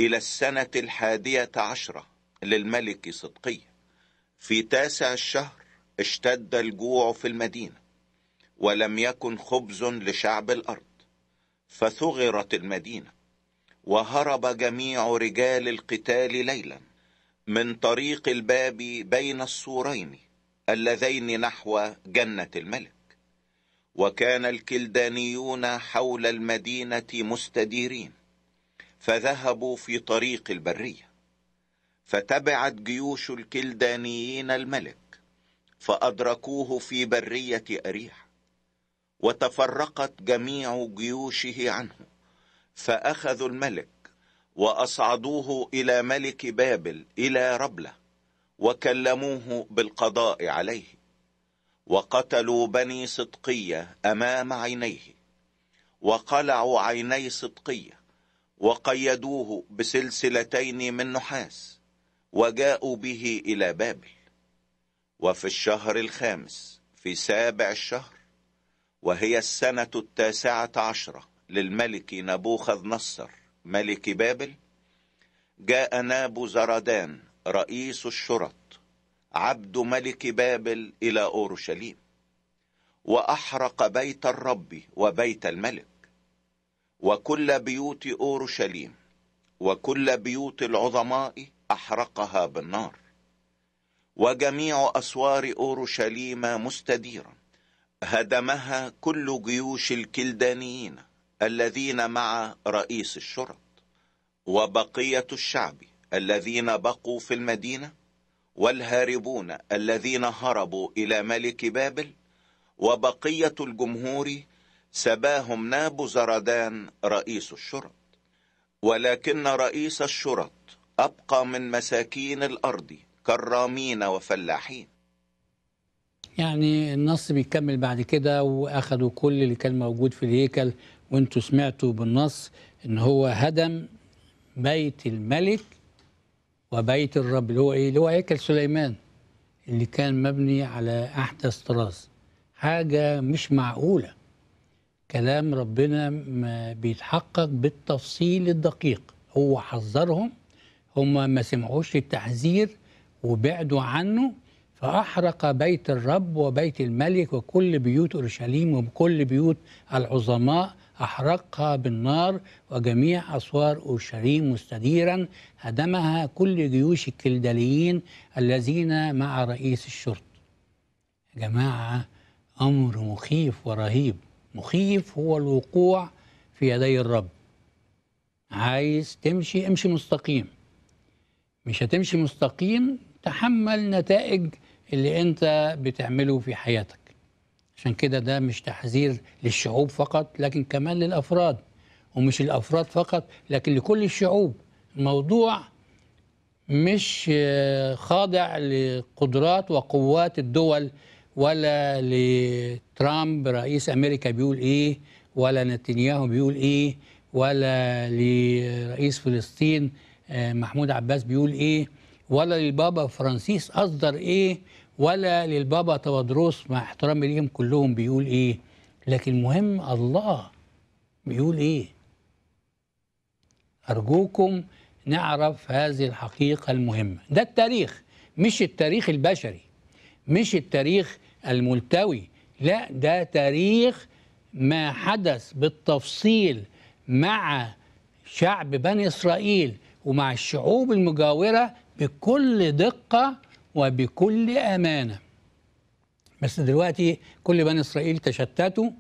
إلى السنة الحادية عشرة للملك صدقي في تاسع الشهر اشتد الجوع في المدينة ولم يكن خبز لشعب الأرض فثغرت المدينة وهرب جميع رجال القتال ليلا من طريق الباب بين السورين اللذين نحو جنة الملك وكان الكلدانيون حول المدينة مستديرين فذهبوا في طريق البرية فتبعت جيوش الكلدانيين الملك فأدركوه في برية أريح وتفرقت جميع جيوشه عنه فأخذوا الملك وأصعدوه إلى ملك بابل إلى ربلة وكلموه بالقضاء عليه وقتلوا بني صدقية أمام عينيه وقلعوا عيني صدقية وقيدوه بسلسلتين من نحاس وجاءوا به إلى بابل وفي الشهر الخامس في سابع الشهر وهي السنة التاسعة عشرة للملك نبوخذ نصر ملك بابل جاء نابو زردان رئيس الشرط عبد ملك بابل إلى أورشليم وأحرق بيت الرب وبيت الملك وكل بيوت أورشليم وكل بيوت العظماء أحرقها بالنار وجميع أسوار أورشليم مستديرة هدمها كل جيوش الكلدانيين الذين مع رئيس الشرط وبقية الشعب الذين بقوا في المدينة والهاربون الذين هربوا إلى ملك بابل وبقية الجمهور سباهم ناب زردان رئيس الشرط ولكن رئيس الشرط أبقى من مساكين الأرض كرامين وفلاحين يعني النص بيكمل بعد كده وأخذوا كل اللي كان موجود في الهيكل وانتوا سمعتوا بالنص ان هو هدم بيت الملك وبيت الرب اللي هو ايه اللي هو هيكل سليمان اللي كان مبني على احدث طراز حاجه مش معقوله كلام ربنا بيتحقق بالتفصيل الدقيق هو حذرهم هم ما سمعوش التحذير وبعدوا عنه فأحرق بيت الرب وبيت الملك وكل بيوت أورشليم وكل بيوت العظماء أحرقها بالنار وجميع أسوار أورشليم مستديرا هدمها كل جيوش الكلداليين الذين مع رئيس الشرطة يا جماعة أمر مخيف ورهيب مخيف هو الوقوع في يدي الرب عايز تمشي امشي مستقيم مش هتمشي مستقيم تحمل نتائج اللي انت بتعمله في حياتك عشان كده ده مش تحذير للشعوب فقط لكن كمان للافراد ومش الافراد فقط لكن لكل الشعوب الموضوع مش خاضع لقدرات وقوات الدول ولا لترامب رئيس امريكا بيقول ايه ولا نتنياهو بيقول ايه ولا لرئيس فلسطين آه، محمود عباس بيقول ايه ولا للبابا فرانسيس اصدر ايه ولا للبابا تودروس مع احترامي ليهم كلهم بيقول ايه لكن المهم الله بيقول ايه ارجوكم نعرف هذه الحقيقه المهمه ده التاريخ مش التاريخ البشري مش التاريخ الملتوي لا ده تاريخ ما حدث بالتفصيل مع شعب بني اسرائيل ومع الشعوب المجاوره بكل دقه وبكل أمانة بس دلوقتي كل بني إسرائيل تشتتوا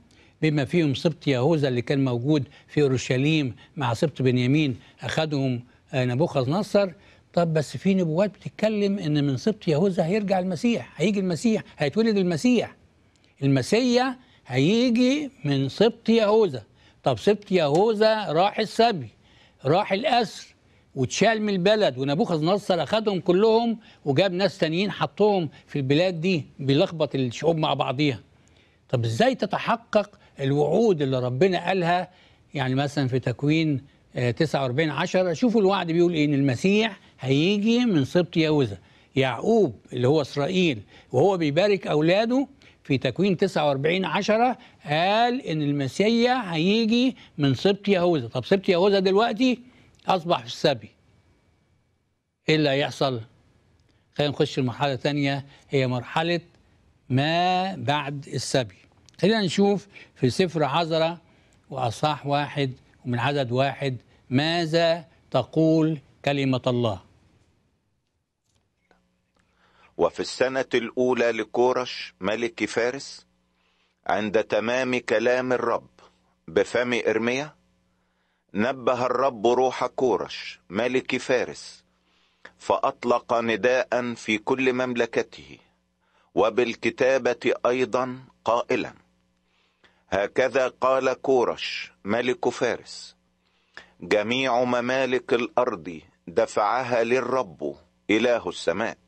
بما فيهم سبط يهوذا اللي كان موجود في اورشليم مع سبط بنيامين اخذهم آه، نبوخذ نصر طب بس في نبوات بتتكلم ان من سبط يهوذا هيرجع المسيح هيجي المسيح هيتولد المسيح المسيا هيجي من سبط يهوذا طب سبط يهوذا راح السبي راح الاسر واتشال من البلد ونبوخذ نصر اخذهم كلهم وجاب ناس تانيين حطهم في البلاد دي بيلخبط الشعوب مع بعضيها طب ازاي تتحقق الوعود اللي ربنا قالها يعني مثلا في تكوين 49 آه، 10 شوفوا الوعد بيقول ايه ان المسيح هيجي من سبط يهوذا يعقوب اللي هو اسرائيل وهو بيبارك اولاده في تكوين 49 10 قال ان المسيح هيجي من سبط يهوذا طب سبط يهوذا دلوقتي أصبح في السبي إيه اللي هيحصل؟ خلينا نخش لمرحلة ثانية هي مرحلة ما بعد السبي خلينا نشوف في سفر عزرة وأصح واحد ومن عدد واحد ماذا تقول كلمة الله وفي السنة الأولى لكورش ملك فارس عند تمام كلام الرب بفم إرميا نبه الرب روح كورش ملك فارس فأطلق نداء في كل مملكته وبالكتابة أيضا قائلا هكذا قال كورش ملك فارس جميع ممالك الأرض دفعها للرب إله السماء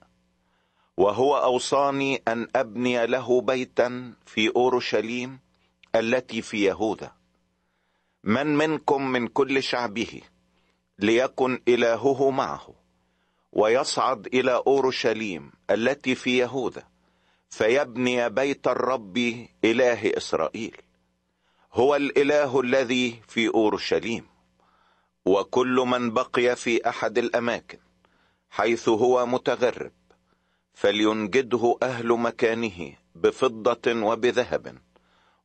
وهو أوصاني أن أبني له بيتا في أورشليم التي في يهوذا من منكم من كل شعبه ليكن إلهه معه ويصعد إلى أورشليم التي في يهوذا فيبني بيت الرب إله إسرائيل هو الإله الذي في أورشليم وكل من بقي في أحد الأماكن حيث هو متغرب فلينجده أهل مكانه بفضة وبذهب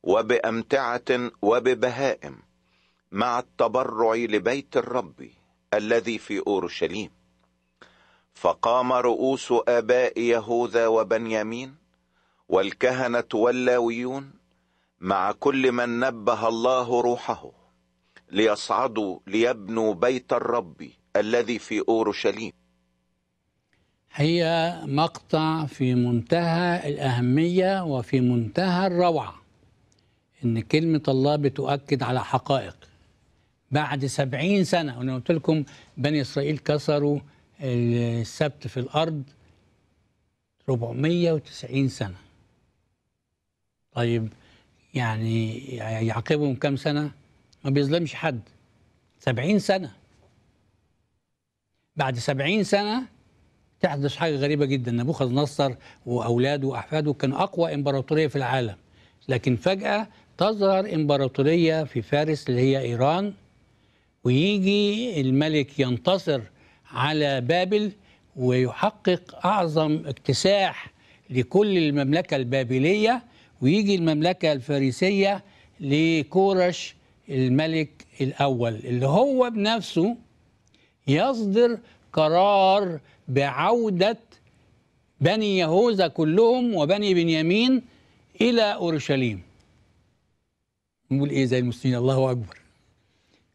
وبأمتعة وببهائم مع التبرع لبيت الرب الذي في أورشليم فقام رؤوس آباء يهوذا وبنيامين والكهنة واللاويون مع كل من نبه الله روحه ليصعدوا ليبنوا بيت الرب الذي في أورشليم هي مقطع في منتهى الأهمية وفي منتهى الروعة إن كلمة الله بتؤكد على حقائق بعد سبعين سنة أنا قلت لكم بني إسرائيل كسروا السبت في الأرض 490 سنة طيب يعني يعاقبهم كام سنة ما بيظلمش حد 70 سنة بعد 70 سنة تحدث حاجة غريبة جدا نبوخذ نصر وأولاده وأحفاده كان أقوى إمبراطورية في العالم لكن فجأة تظهر إمبراطورية في فارس اللي هي إيران ويجي الملك ينتصر على بابل ويحقق أعظم اكتساح لكل المملكة البابلية ويجي المملكة الفارسية لكورش الملك الأول اللي هو بنفسه يصدر قرار بعودة بني يهوذا كلهم وبني بنيامين إلى أورشليم نقول إيه زي المسلمين الله أكبر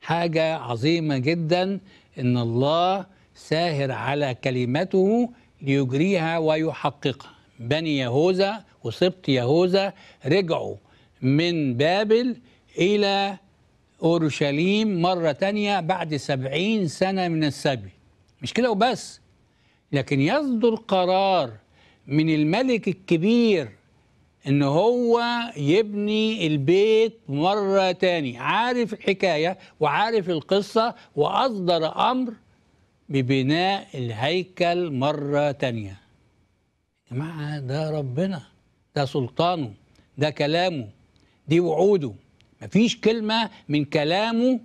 حاجة عظيمة جدا إن الله ساهر على كلمته ليجريها ويحققها بني يهوذا وسبط يهوذا رجعوا من بابل إلى أورشليم مرة تانية بعد سبعين سنة من السبي مش كده وبس لكن يصدر قرار من الملك الكبير ان هو يبني البيت مره تاني عارف الحكايه وعارف القصه واصدر امر ببناء الهيكل مره تانيه يا جماعه ده ربنا ده سلطانه ده كلامه دي وعوده مفيش كلمه من كلامه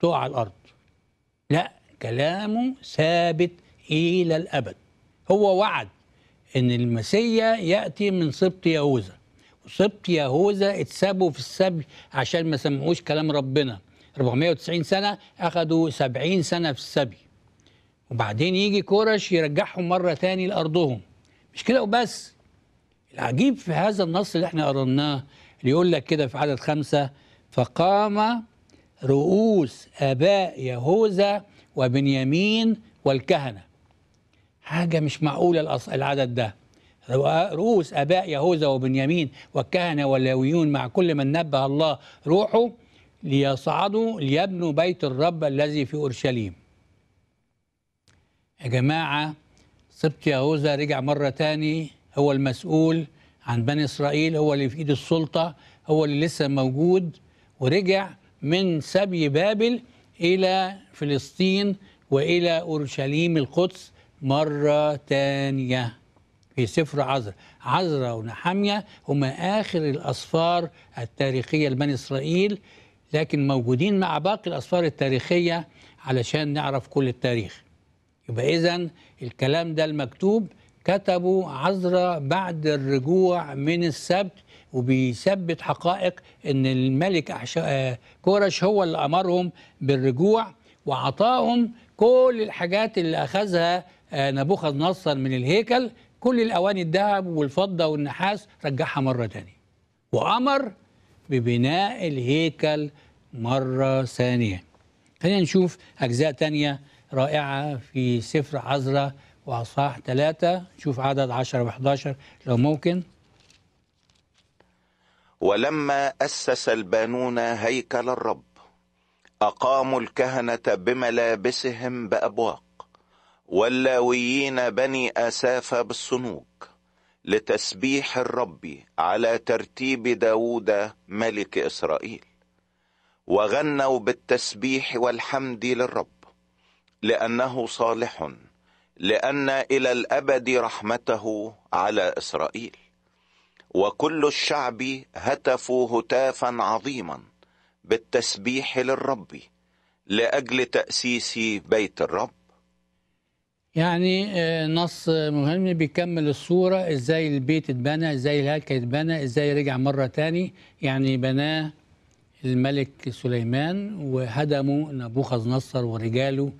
تقع على الارض لا كلامه ثابت الى الابد هو وعد ان المسيا ياتي من سبط يهوذا سبط يهوذا اتسابوا في السبي عشان ما سمعوش كلام ربنا 490 سنه اخذوا 70 سنه في السبي وبعدين يجي كورش يرجعهم مره تاني لارضهم مش كده وبس العجيب في هذا النص اللي احنا قرناه اللي يقول لك كده في عدد خمسة فقام رؤوس آباء يهوذا وبنيامين والكهنة حاجة مش معقولة العدد ده رؤوس أباء يهوذا وبنيامين والكهنة واللاويون مع كل من نبه الله روحه ليصعدوا ليبنوا بيت الرب الذي في أورشليم يا جماعة سبط يهوذا رجع مرة تاني هو المسؤول عن بني إسرائيل هو اللي في إيد السلطة هو اللي لسه موجود ورجع من سبي بابل إلى فلسطين وإلى أورشليم القدس مرة تانية في سفر عزر عزر ونحمية هما آخر الأصفار التاريخية لبني إسرائيل لكن موجودين مع باقي الأصفار التاريخية علشان نعرف كل التاريخ يبقى إذا الكلام ده المكتوب كتبوا عزرة بعد الرجوع من السبت وبيثبت حقائق ان الملك أحشا... آه، كورش هو اللي امرهم بالرجوع وعطاهم كل الحاجات اللي اخذها آه، نبوخذ نصر من الهيكل كل الأواني الذهب والفضة والنحاس رجعها مرة تانية وأمر ببناء الهيكل مرة ثانية خلينا نشوف أجزاء تانية رائعة في سفر عزرة وأصحاح ثلاثة نشوف عدد 10 و 11 لو ممكن ولما أسس البانون هيكل الرب أقاموا الكهنة بملابسهم بأبواق واللاويين بني أساف بالصنوك لتسبيح الرب على ترتيب داود ملك إسرائيل وغنوا بالتسبيح والحمد للرب لأنه صالح لأن إلى الأبد رحمته على إسرائيل وكل الشعب هتفوا هتافا عظيما بالتسبيح للرب لأجل تأسيس بيت الرب يعني آه، نص مهم بيكمل الصورة ازاي البيت اتبنى ازاي الهيكل اتبنى ازاي رجع مرة تاني يعني بناه الملك سليمان وهدموا نبوخذ نصر ورجاله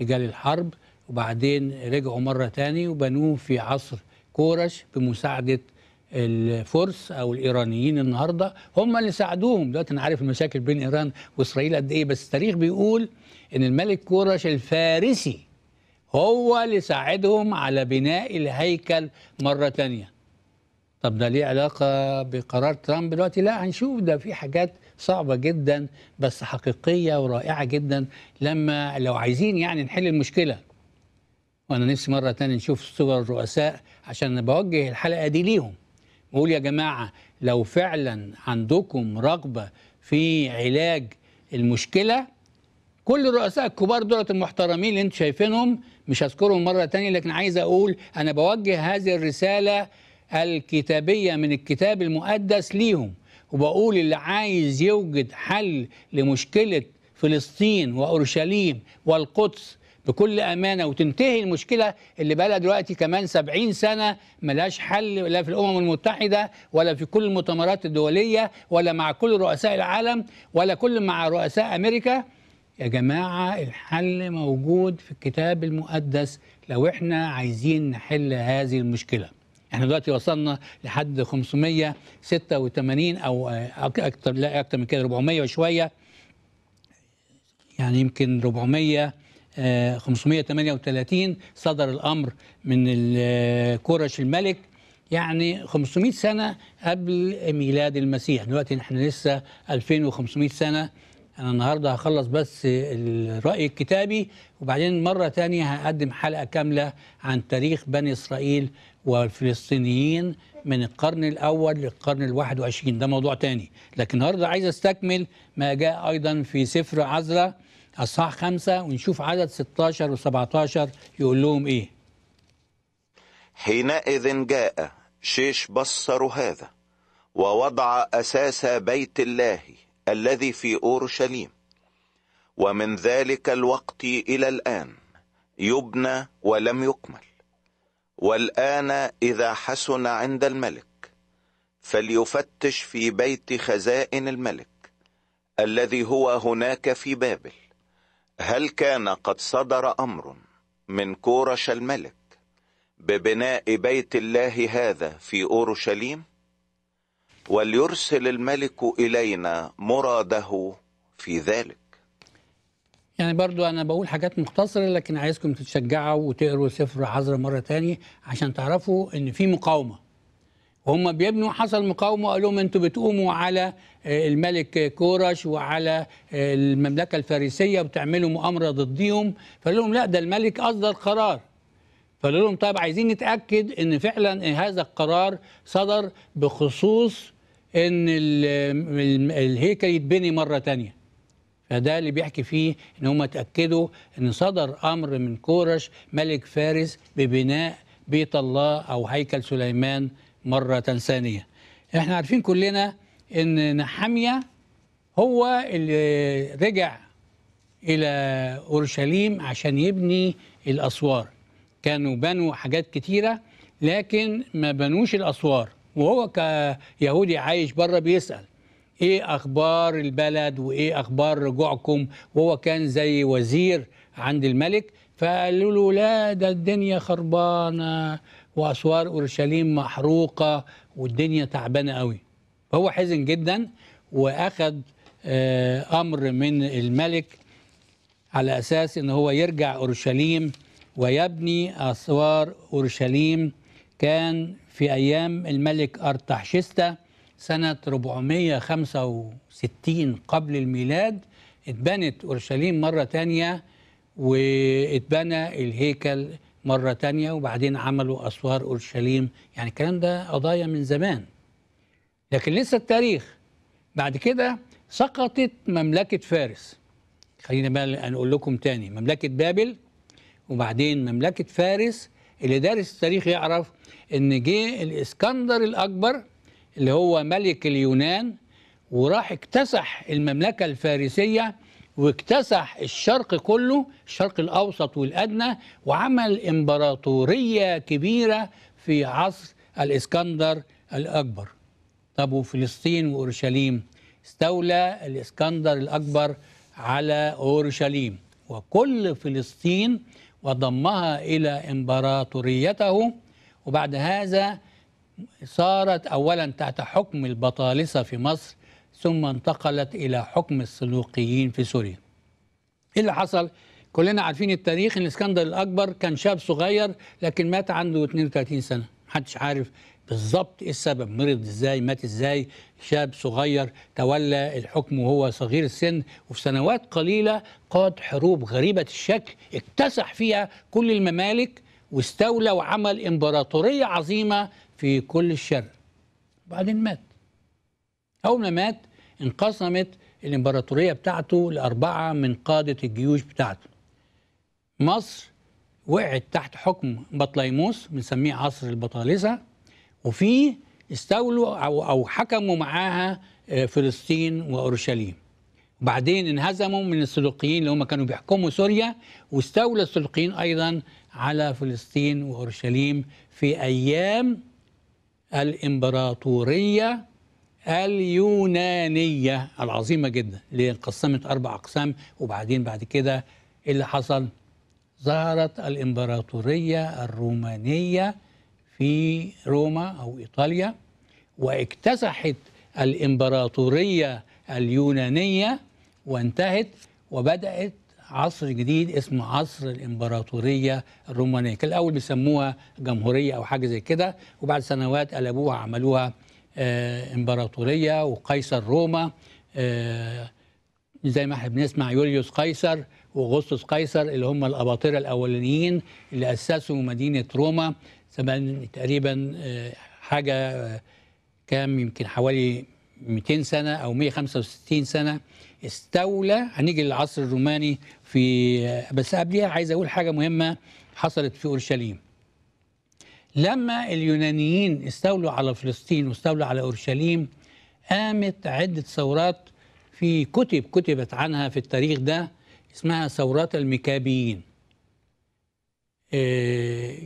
رجال الحرب وبعدين رجعوا مرة تاني وبنوه في عصر كورش بمساعدة الفرس او الايرانيين النهارده هم اللي ساعدوهم دلوقتي انا عارف المشاكل بين ايران واسرائيل قد ايه بس التاريخ بيقول ان الملك كورش الفارسي هو اللي ساعدهم على بناء الهيكل مرة تانية طب ده ليه علاقة بقرار ترامب دلوقتي لا هنشوف ده في حاجات صعبة جدا بس حقيقية ورائعة جدا لما لو عايزين يعني نحل المشكلة وأنا نفسي مرة تانية نشوف صور الرؤساء عشان بوجه الحلقة دي ليهم بقول يا جماعة لو فعلا عندكم رغبة في علاج المشكلة كل الرؤساء الكبار دولة المحترمين اللي انتم شايفينهم مش هذكرهم مرة تانية لكن عايز أقول أنا بوجه هذه الرسالة الكتابية من الكتاب المقدس ليهم وبقول اللي عايز يوجد حل لمشكلة فلسطين وأورشليم والقدس بكل أمانة وتنتهي المشكلة اللي بقى لها دلوقتي كمان 70 سنة ملاش حل لا في الأمم المتحدة ولا في كل المؤتمرات الدولية ولا مع كل رؤساء العالم ولا كل مع رؤساء أمريكا يا جماعة الحل موجود في الكتاب المقدس لو احنا عايزين نحل هذه المشكلة احنا دلوقتي وصلنا لحد 586 او اكتر لا اكتر من كده 400 وشوية يعني يمكن 400 538 آه، صدر الامر من آه، كورش الملك يعني 500 سنه قبل ميلاد المسيح دلوقتي احنا لسه 2500 سنه انا النهارده هخلص بس الراي الكتابي وبعدين مره تانية هقدم حلقه كامله عن تاريخ بني اسرائيل والفلسطينيين من القرن الاول للقرن ال21 ده موضوع تاني لكن النهارده عايز استكمل ما جاء ايضا في سفر عزرا اصحاح خمسة ونشوف عدد 16 و17 يقول لهم ايه حينئذ جاء شيش بصر هذا ووضع اساس بيت الله الذي في أورشليم ومن ذلك الوقت إلى الآن يبنى ولم يكمل والآن إذا حسن عند الملك فليفتش في بيت خزائن الملك الذي هو هناك في بابل هل كان قد صدر أمر من كورش الملك ببناء بيت الله هذا في أورشليم؟ وليرسل الملك إلينا مراده في ذلك يعني برضو أنا بقول حاجات مختصرة لكن عايزكم تتشجعوا وتقروا سفر عذرا مرة تانية عشان تعرفوا إن في مقاومة وهم بيبنوا حصل مقاومة وقال لهم أنتوا بتقوموا على آه، الملك كورش وعلى آه، المملكة الفارسية وبتعملوا مؤامرة ضديهم فقال لهم لا ده الملك أصدر قرار فقال لهم طيب عايزين نتأكد أن فعلا هذا القرار صدر بخصوص ان الهيكل يتبني مره ثانيه فده اللي بيحكي فيه ان هم اتاكدوا ان صدر امر من كورش ملك فارس ببناء بيت الله او هيكل سليمان مره ثانيه احنا عارفين كلنا ان نحاميه هو اللي رجع الى اورشليم عشان يبني الاسوار كانوا بنوا حاجات كتيره لكن ما بنوش الاسوار وهو كيهودي عايش بره بيسال ايه اخبار البلد وايه اخبار رجوعكم وهو كان زي وزير عند الملك فقالوا له لا ده الدنيا خربانه واسوار اورشليم محروقه والدنيا تعبانه قوي فهو حزن جدا واخد آه، امر من الملك على اساس ان هو يرجع اورشليم ويبني اسوار اورشليم كان في أيام الملك أرتحشستا سنة 465 قبل الميلاد اتبنت أورشليم مرة تانية واتبنى الهيكل مرة تانية وبعدين عملوا أسوار أورشليم يعني الكلام ده قضايا من زمان لكن لسه التاريخ بعد كده سقطت مملكة فارس خلينا بقى نقول لكم تاني مملكة بابل وبعدين مملكة فارس اللي دارس التاريخ يعرف ان جه الاسكندر الاكبر اللي هو ملك اليونان وراح اكتسح المملكه الفارسيه واكتسح الشرق كله الشرق الاوسط والادنى وعمل امبراطوريه كبيره في عصر الاسكندر الاكبر طب وفلسطين واورشليم استولى الاسكندر الاكبر على اورشليم وكل فلسطين وضمها إلى إمبراطوريته وبعد هذا صارت أولا تحت حكم البطالسة في مصر ثم انتقلت إلى حكم السلوقيين في سوريا إيه اللي حصل؟ كلنا عارفين التاريخ ان الاسكندر الاكبر كان شاب صغير لكن مات عنده 32 سنه محدش عارف بالظبط ايه السبب مرض ازاي مات ازاي شاب صغير تولى الحكم وهو صغير السن وفي سنوات قليله قاد حروب غريبه الشكل اكتسح فيها كل الممالك واستولى وعمل امبراطوريه عظيمه في كل الشرق وبعدين مات اول ما مات انقسمت الامبراطوريه بتاعته لاربعه من قاده الجيوش بتاعته مصر وقعت تحت حكم بطليموس بنسميه عصر البطالسه وفي استولوا او او حكموا معاها آه، فلسطين واورشليم بعدين انهزموا من السلوقيين اللي هم كانوا بيحكموا سوريا واستولى السلوقيين ايضا على فلسطين واورشليم في ايام الامبراطوريه اليونانيه العظيمه جدا اللي انقسمت اربع اقسام وبعدين بعد كده إيه اللي حصل ظهرت الامبراطوريه الرومانيه في روما أو إيطاليا واكتسحت الإمبراطورية اليونانية وانتهت وبدأت عصر جديد اسمه عصر الإمبراطورية الرومانية كان الأول بيسموها جمهورية أو حاجة زي كده وبعد سنوات قلبوها عملوها آه، إمبراطورية وقيصر روما آه، زي ما احنا بنسمع يوليوس قيصر واغسطس قيصر اللي هم الاباطره الاولانيين اللي اسسوا مدينه روما زمان تقريبا آه، حاجه آه، كام يمكن حوالي 200 سنه او 165 سنه استولى هنيجي للعصر الروماني في آه، بس قبلها عايز اقول حاجه مهمه حصلت في اورشليم لما اليونانيين استولوا على فلسطين واستولوا على اورشليم قامت عده ثورات في كتب كتبت عنها في التاريخ ده اسمها ثورات المكابيين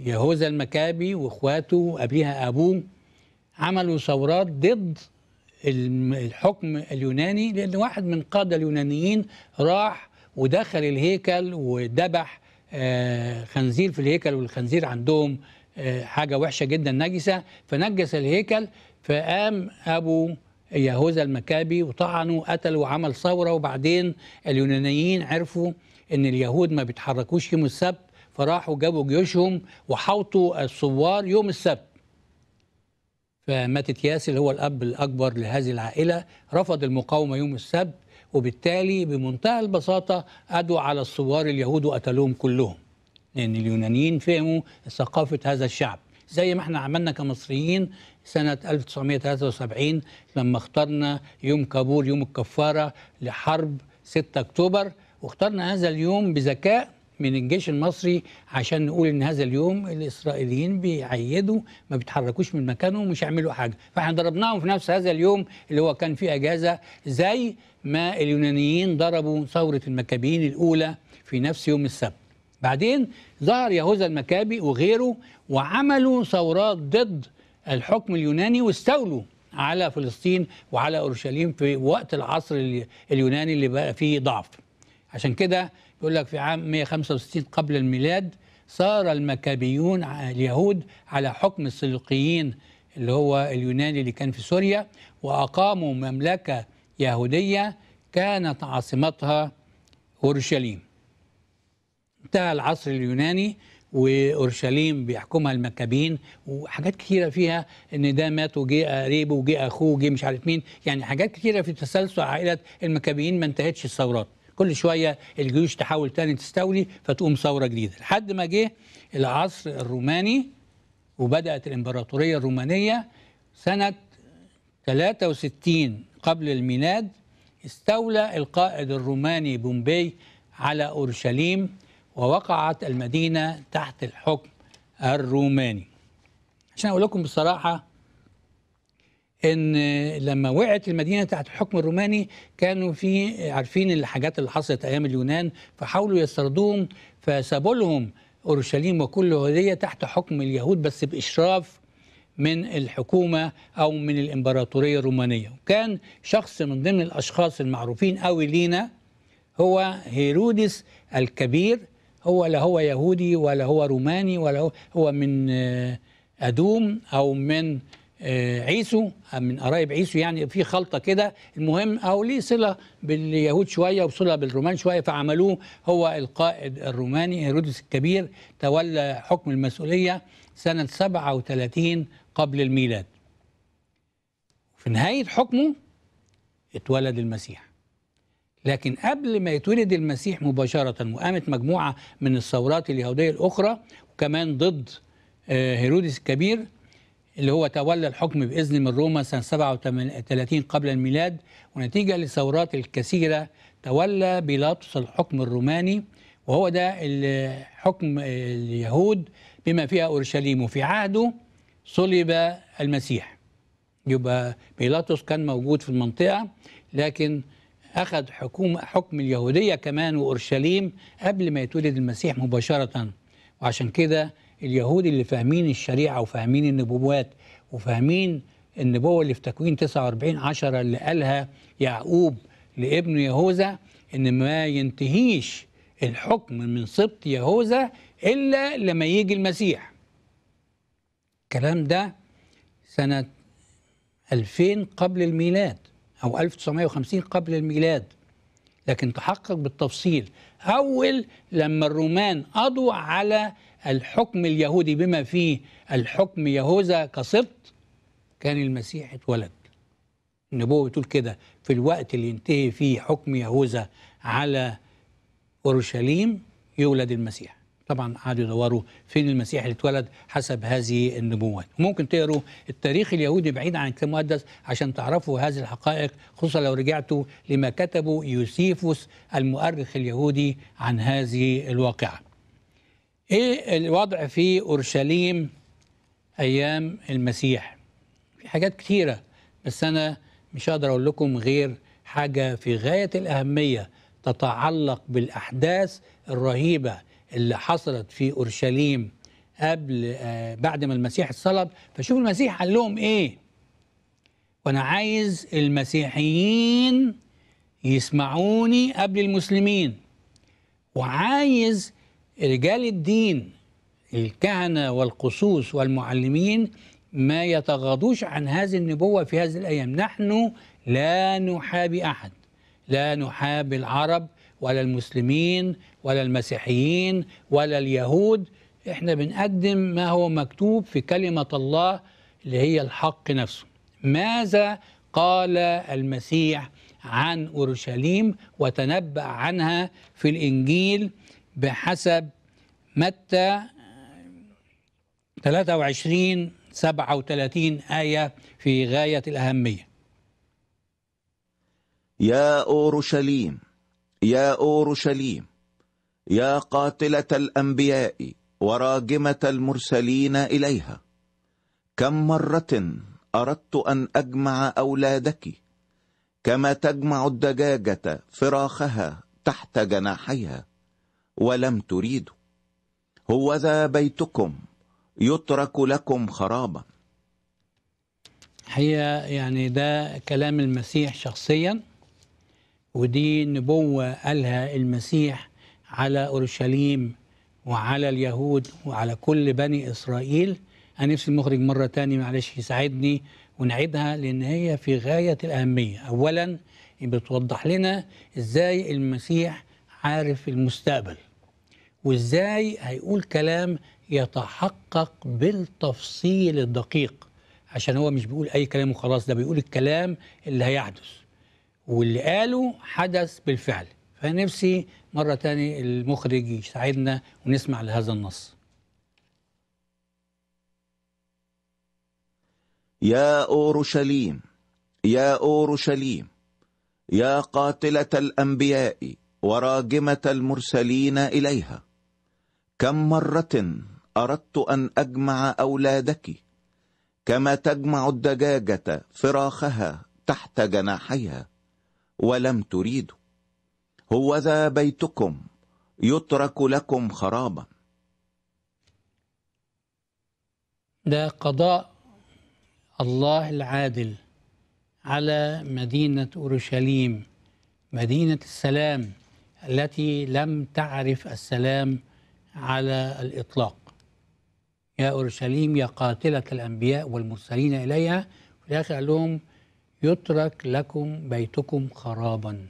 يهوذا آه، المكابي واخواته ابيها ابوه عملوا ثورات ضد الحكم اليوناني لان واحد من قاده اليونانيين راح ودخل الهيكل ودبح آه، خنزير في الهيكل والخنزير عندهم آه، حاجه وحشه جدا نجسه فنجس الهيكل فقام ابو يهوذا المكابي وطعنوا قتلوا وعمل ثوره وبعدين اليونانيين عرفوا ان اليهود ما بيتحركوش يوم السبت فراحوا جابوا جيوشهم وحوطوا الثوار يوم السبت فماتت ياسر اللي هو الاب الاكبر لهذه العائله رفض المقاومه يوم السبت وبالتالي بمنتهى البساطه ادوا على الثوار اليهود وقتلوهم كلهم لان اليونانيين فهموا ثقافه هذا الشعب زي ما احنا عملنا كمصريين سنة 1973 لما اخترنا يوم كابول يوم الكفارة لحرب 6 أكتوبر واخترنا هذا اليوم بذكاء من الجيش المصري عشان نقول ان هذا اليوم الاسرائيليين بيعيدوا ما بيتحركوش من مكانهم ومش هيعملوا حاجه فاحنا ضربناهم في نفس هذا اليوم اللي هو كان فيه اجازه زي ما اليونانيين ضربوا ثوره المكابيين الاولى في نفس يوم السبت بعدين ظهر يهوذا المكابي وغيره وعملوا ثورات ضد الحكم اليوناني واستولوا على فلسطين وعلى اورشليم في وقت العصر اليوناني اللي بقى فيه ضعف عشان كده بيقول لك في عام 165 قبل الميلاد صار المكابيون اليهود على حكم السلوقيين اللي هو اليوناني اللي كان في سوريا وأقاموا مملكة يهودية كانت عاصمتها أورشليم انتهى العصر اليوناني واورشليم بيحكمها المكابين وحاجات كثيره فيها ان ده مات وجه قريبه وجه اخوه وجه مش عارف مين يعني حاجات كثيره في تسلسل عائله المكابيين ما انتهتش الثورات كل شويه الجيوش تحاول تاني تستولي فتقوم ثوره جديده لحد ما جه العصر الروماني وبدات الامبراطوريه الرومانيه سنه 63 قبل الميلاد استولى القائد الروماني بومبي على اورشليم ووقعت المدينه تحت الحكم الروماني عشان اقول لكم بصراحه ان لما وقعت المدينه تحت الحكم الروماني كانوا في عارفين الحاجات اللي حصلت ايام اليونان فحاولوا يستردوهم فسابوا لهم اورشليم وكل هذه تحت حكم اليهود بس باشراف من الحكومه او من الامبراطوريه الرومانيه وكان شخص من ضمن الاشخاص المعروفين قوي لينا هو هيرودس الكبير هو لا هو يهودي ولا هو روماني ولا هو, هو من آه، ادوم او من آه، عيسو آه، من قرايب عيسو يعني في خلطه كده المهم او ليه صله باليهود شويه وصله بالرومان شويه فعملوه هو القائد الروماني هيرودس الكبير تولى حكم المسؤوليه سنه 37 قبل الميلاد. في نهايه حكمه اتولد المسيح. لكن قبل ما يتولد المسيح مباشره وقامت مجموعه من الثورات اليهوديه الاخرى وكمان ضد آه، هيرودس الكبير اللي هو تولى الحكم بإذن من روما سنة 37 قبل الميلاد ونتيجة للثورات الكثيرة تولى بيلاطس الحكم الروماني وهو ده حكم اليهود بما فيها أورشليم وفي عهده صلب المسيح يبقى بيلاطس كان موجود في المنطقة لكن أخذ حكومة حكم اليهودية كمان وأورشليم قبل ما يتولد المسيح مباشرة وعشان كده اليهود اللي فاهمين الشريعه وفاهمين النبوات وفاهمين النبوه اللي في تكوين 49 10 اللي قالها يعقوب لابن يهوذا ان ما ينتهيش الحكم من سبط يهوذا الا لما يجي المسيح الكلام ده سنه 2000 قبل الميلاد او 1950 قبل الميلاد لكن تحقق بالتفصيل اول لما الرومان قضوا على الحكم اليهودي بما فيه الحكم يهوذا كسبط كان المسيح اتولد النبوة بتقول كده في الوقت اللي ينتهي فيه حكم يهوذا على أورشليم يولد المسيح طبعا قعدوا يدوروا فين المسيح اللي اتولد حسب هذه النبوات ممكن تقروا التاريخ اليهودي بعيد عن الكتاب المقدس عشان تعرفوا هذه الحقائق خصوصا لو رجعتوا لما كتبه يوسيفوس المؤرخ اليهودي عن هذه الواقعه ايه الوضع في اورشليم ايام المسيح في حاجات كتيره بس انا مش هقدر اقول لكم غير حاجه في غايه الاهميه تتعلق بالاحداث الرهيبه اللي حصلت في اورشليم قبل آه بعد ما المسيح اتصلب فشوف المسيح قال لهم ايه وانا عايز المسيحيين يسمعوني قبل المسلمين وعايز رجال الدين الكهنة والقصوص والمعلمين ما يتغاضوش عن هذه النبوة في هذه الأيام نحن لا نحابي أحد لا نحابي العرب ولا المسلمين ولا المسيحيين ولا اليهود احنا بنقدم ما هو مكتوب في كلمة الله اللي هي الحق نفسه ماذا قال المسيح عن أورشليم وتنبأ عنها في الإنجيل بحسب متى 23 37 آية في غاية الأهمية يا أورشليم يا أورشليم يا قاتلة الأنبياء وراجمة المرسلين إليها كم مرة أردت أن أجمع أولادك كما تجمع الدجاجة فراخها تحت جناحيها ولم تريدوا هو ذا بيتكم يترك لكم خرابا هي يعني ده كلام المسيح شخصيا ودي نبوة قالها المسيح على أورشليم وعلى اليهود وعلى كل بني إسرائيل أنا نفسي المخرج مرة تانية معلش يساعدني ونعيدها لأن هي في غاية الأهمية أولا بتوضح لنا إزاي المسيح عارف المستقبل وازاي هيقول كلام يتحقق بالتفصيل الدقيق عشان هو مش بيقول اي كلام وخلاص ده بيقول الكلام اللي هيحدث واللي قاله حدث بالفعل فنفسي مره تاني المخرج يساعدنا ونسمع لهذا النص يا اورشليم يا اورشليم يا قاتله الانبياء وراجمه المرسلين اليها كم مرة أردت أن أجمع أولادك كما تجمع الدجاجة فراخها تحت جناحيها ولم تريد هو ذا بيتكم يترك لكم خرابا ده قضاء الله العادل على مدينة أورشليم مدينة السلام التي لم تعرف السلام على الإطلاق يا أورشليم يا قاتلة الأنبياء والمرسلين إليها في الآخر قال لهم يترك لكم بيتكم خرابا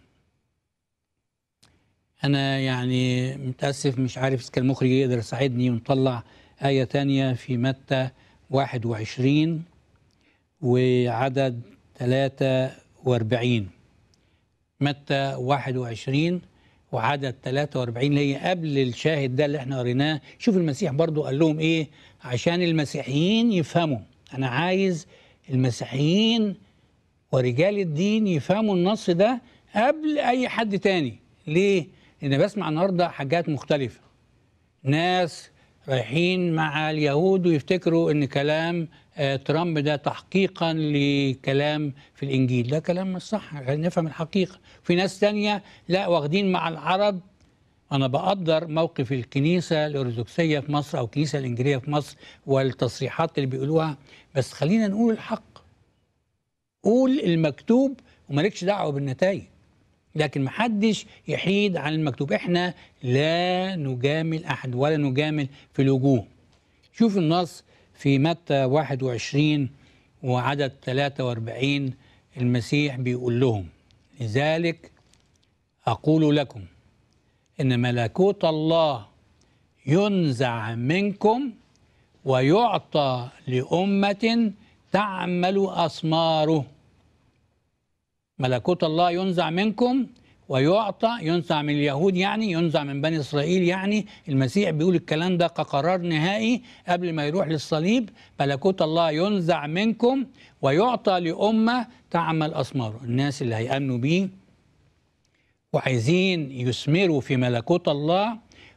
أنا يعني متأسف مش عارف إذا كان المخرج يقدر يساعدني ونطلع آية تانية في متى 21 وعدد 43 متى 21 وعدد 43 اللي قبل الشاهد ده اللي احنا قريناه شوف المسيح برضو قال لهم ايه عشان المسيحيين يفهموا انا عايز المسيحيين ورجال الدين يفهموا النص ده قبل اي حد تاني ليه لان بسمع النهارده حاجات مختلفه ناس رايحين مع اليهود ويفتكروا ان كلام آه، ترامب ده تحقيقا لكلام في الانجيل ده كلام مش صح عشان نفهم الحقيقه في ناس تانية لا واخدين مع العرب انا بقدر موقف الكنيسه الارثوذكسيه في مصر او الكنيسه الانجيليه في مصر والتصريحات اللي بيقولوها بس خلينا نقول الحق قول المكتوب ومالكش دعوه بالنتائج لكن محدش يحيد عن المكتوب احنا لا نجامل احد ولا نجامل في الوجوه شوف النص في متى 21 وعدد 43 المسيح بيقول لهم لذلك أقول لكم إن ملكوت الله ينزع منكم ويعطى لأمة تعمل أسماره ملكوت الله ينزع منكم ويعطى ينزع من اليهود يعني ينزع من بني اسرائيل يعني المسيح بيقول الكلام ده كقرار نهائي قبل ما يروح للصليب ملكوت الله ينزع منكم ويعطى لامه تعمل اسماره الناس اللي هيامنوا بيه وعايزين يثمروا في ملكوت الله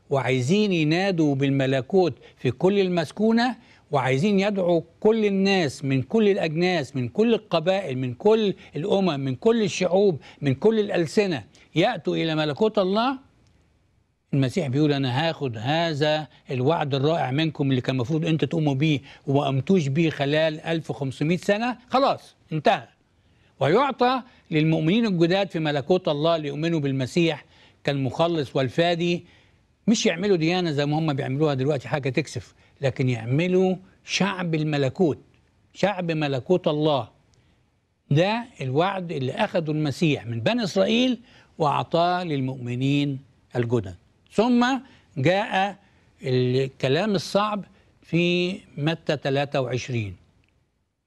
وعايزين ينادوا بالملكوت في كل المسكونه وعايزين يدعوا كل الناس من كل الأجناس من كل القبائل من كل الأمم من كل الشعوب من كل الألسنة يأتوا إلى ملكوت الله المسيح بيقول أنا هاخد هذا الوعد الرائع منكم اللي كان المفروض أنت تقوموا بيه وما قمتوش بيه خلال 1500 سنة خلاص انتهى ويعطى للمؤمنين الجداد في ملكوت الله ليؤمنوا بالمسيح كالمخلص والفادي مش يعملوا ديانة زي ما هم بيعملوها دلوقتي حاجة تكسف لكن يعملوا شعب الملكوت شعب ملكوت الله ده الوعد اللي أخده المسيح من بني إسرائيل وأعطاه للمؤمنين الجدد ثم جاء الكلام الصعب في متى 23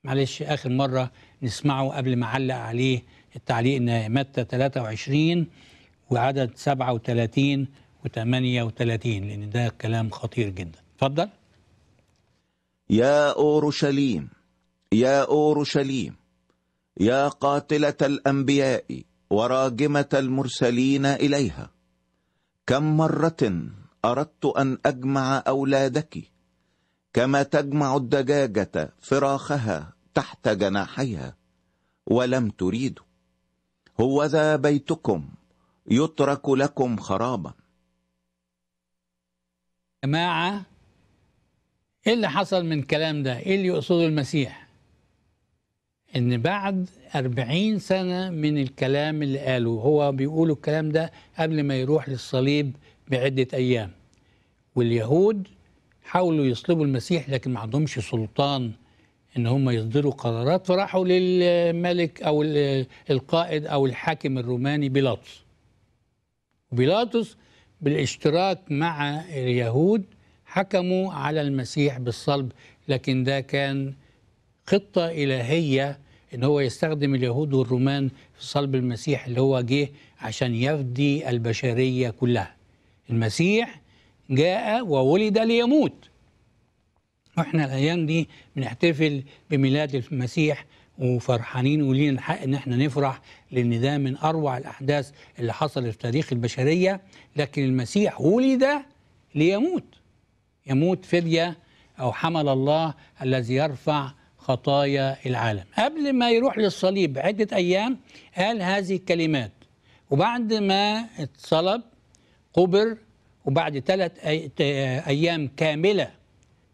معلش آخر مرة نسمعه قبل ما أعلق عليه التعليق إن متى 23 وعدد 37 و38 لأن ده كلام خطير جدا اتفضل يا أورشليم يا أورشليم يا قاتلة الأنبياء وراجمة المرسلين إليها كم مرة أردت أن أجمع أولادك كما تجمع الدجاجة فراخها تحت جناحيها ولم تريدوا هو ذا بيتكم يترك لكم خرابا جماعة ايه اللي حصل من الكلام ده ايه اللي يقصده المسيح ان بعد أربعين سنة من الكلام اللي قاله هو بيقولوا الكلام ده قبل ما يروح للصليب بعدة أيام واليهود حاولوا يصلبوا المسيح لكن ما عندهمش سلطان ان هم يصدروا قرارات فراحوا للملك او القائد او الحاكم الروماني بيلاطس بيلاطس بالاشتراك مع اليهود حكموا على المسيح بالصلب لكن ده كان خطة إلهية إن هو يستخدم اليهود والرومان في صلب المسيح اللي هو جه عشان يفدي البشرية كلها المسيح جاء وولد ليموت واحنا الايام دي بنحتفل بميلاد المسيح وفرحانين ولينا الحق ان احنا نفرح لان ده من اروع الاحداث اللي حصلت في تاريخ البشريه لكن المسيح ولد ليموت يموت فدية أو حمل الله الذي يرفع خطايا العالم قبل ما يروح للصليب عدة أيام قال هذه الكلمات وبعد ما اتصلب قبر وبعد ثلاث أيام كاملة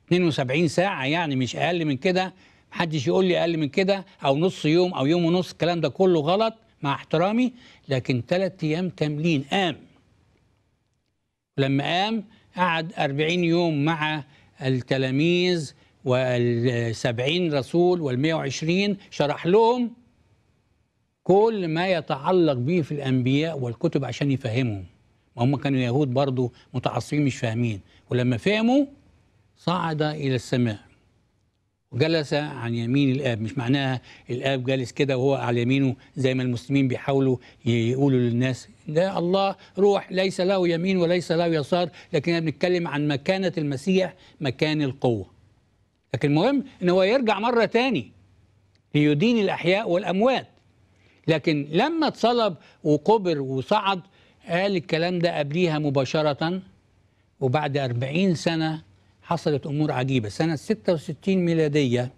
72 ساعة يعني مش أقل من كده محدش يقول لي أقل من كده أو نص يوم أو يوم ونص الكلام ده كله غلط مع احترامي لكن ثلاث أيام كاملين قام لما قام قعد 40 يوم مع التلاميذ والسبعين رسول والمئة 120 شرح لهم كل ما يتعلق به في الانبياء والكتب عشان يفهمهم وهم كانوا يهود برضو متعصبين مش فاهمين ولما فهموا صعد الى السماء وجلس عن يمين الاب مش معناها الاب جالس كده وهو على يمينه زي ما المسلمين بيحاولوا يقولوا للناس ده الله روح ليس له يمين وليس له يسار لكن احنا بنتكلم عن مكانه المسيح مكان القوه لكن المهم ان هو يرجع مره تاني ليدين الاحياء والاموات لكن لما اتصلب وقبر وصعد قال الكلام ده قبليها مباشره وبعد أربعين سنه حصلت امور عجيبه سنه 66 ميلاديه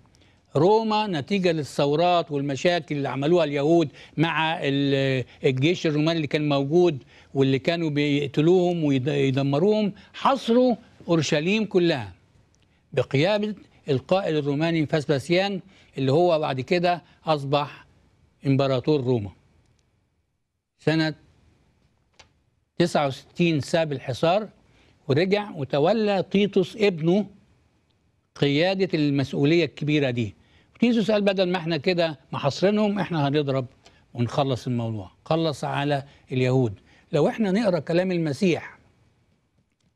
روما نتيجه للثورات والمشاكل اللي عملوها اليهود مع الجيش الروماني اللي كان موجود واللي كانوا بيقتلوهم ويدمروهم حصروا اورشليم كلها بقياده القائد الروماني فاسباسيان اللي هو بعد كده اصبح امبراطور روما سنه 69 ساب الحصار ورجع وتولى تيتوس ابنه قيادة المسؤولية الكبيرة دي تيتوس قال بدل ما احنا كده محاصرينهم احنا هنضرب ونخلص الموضوع خلص على اليهود لو احنا نقرا كلام المسيح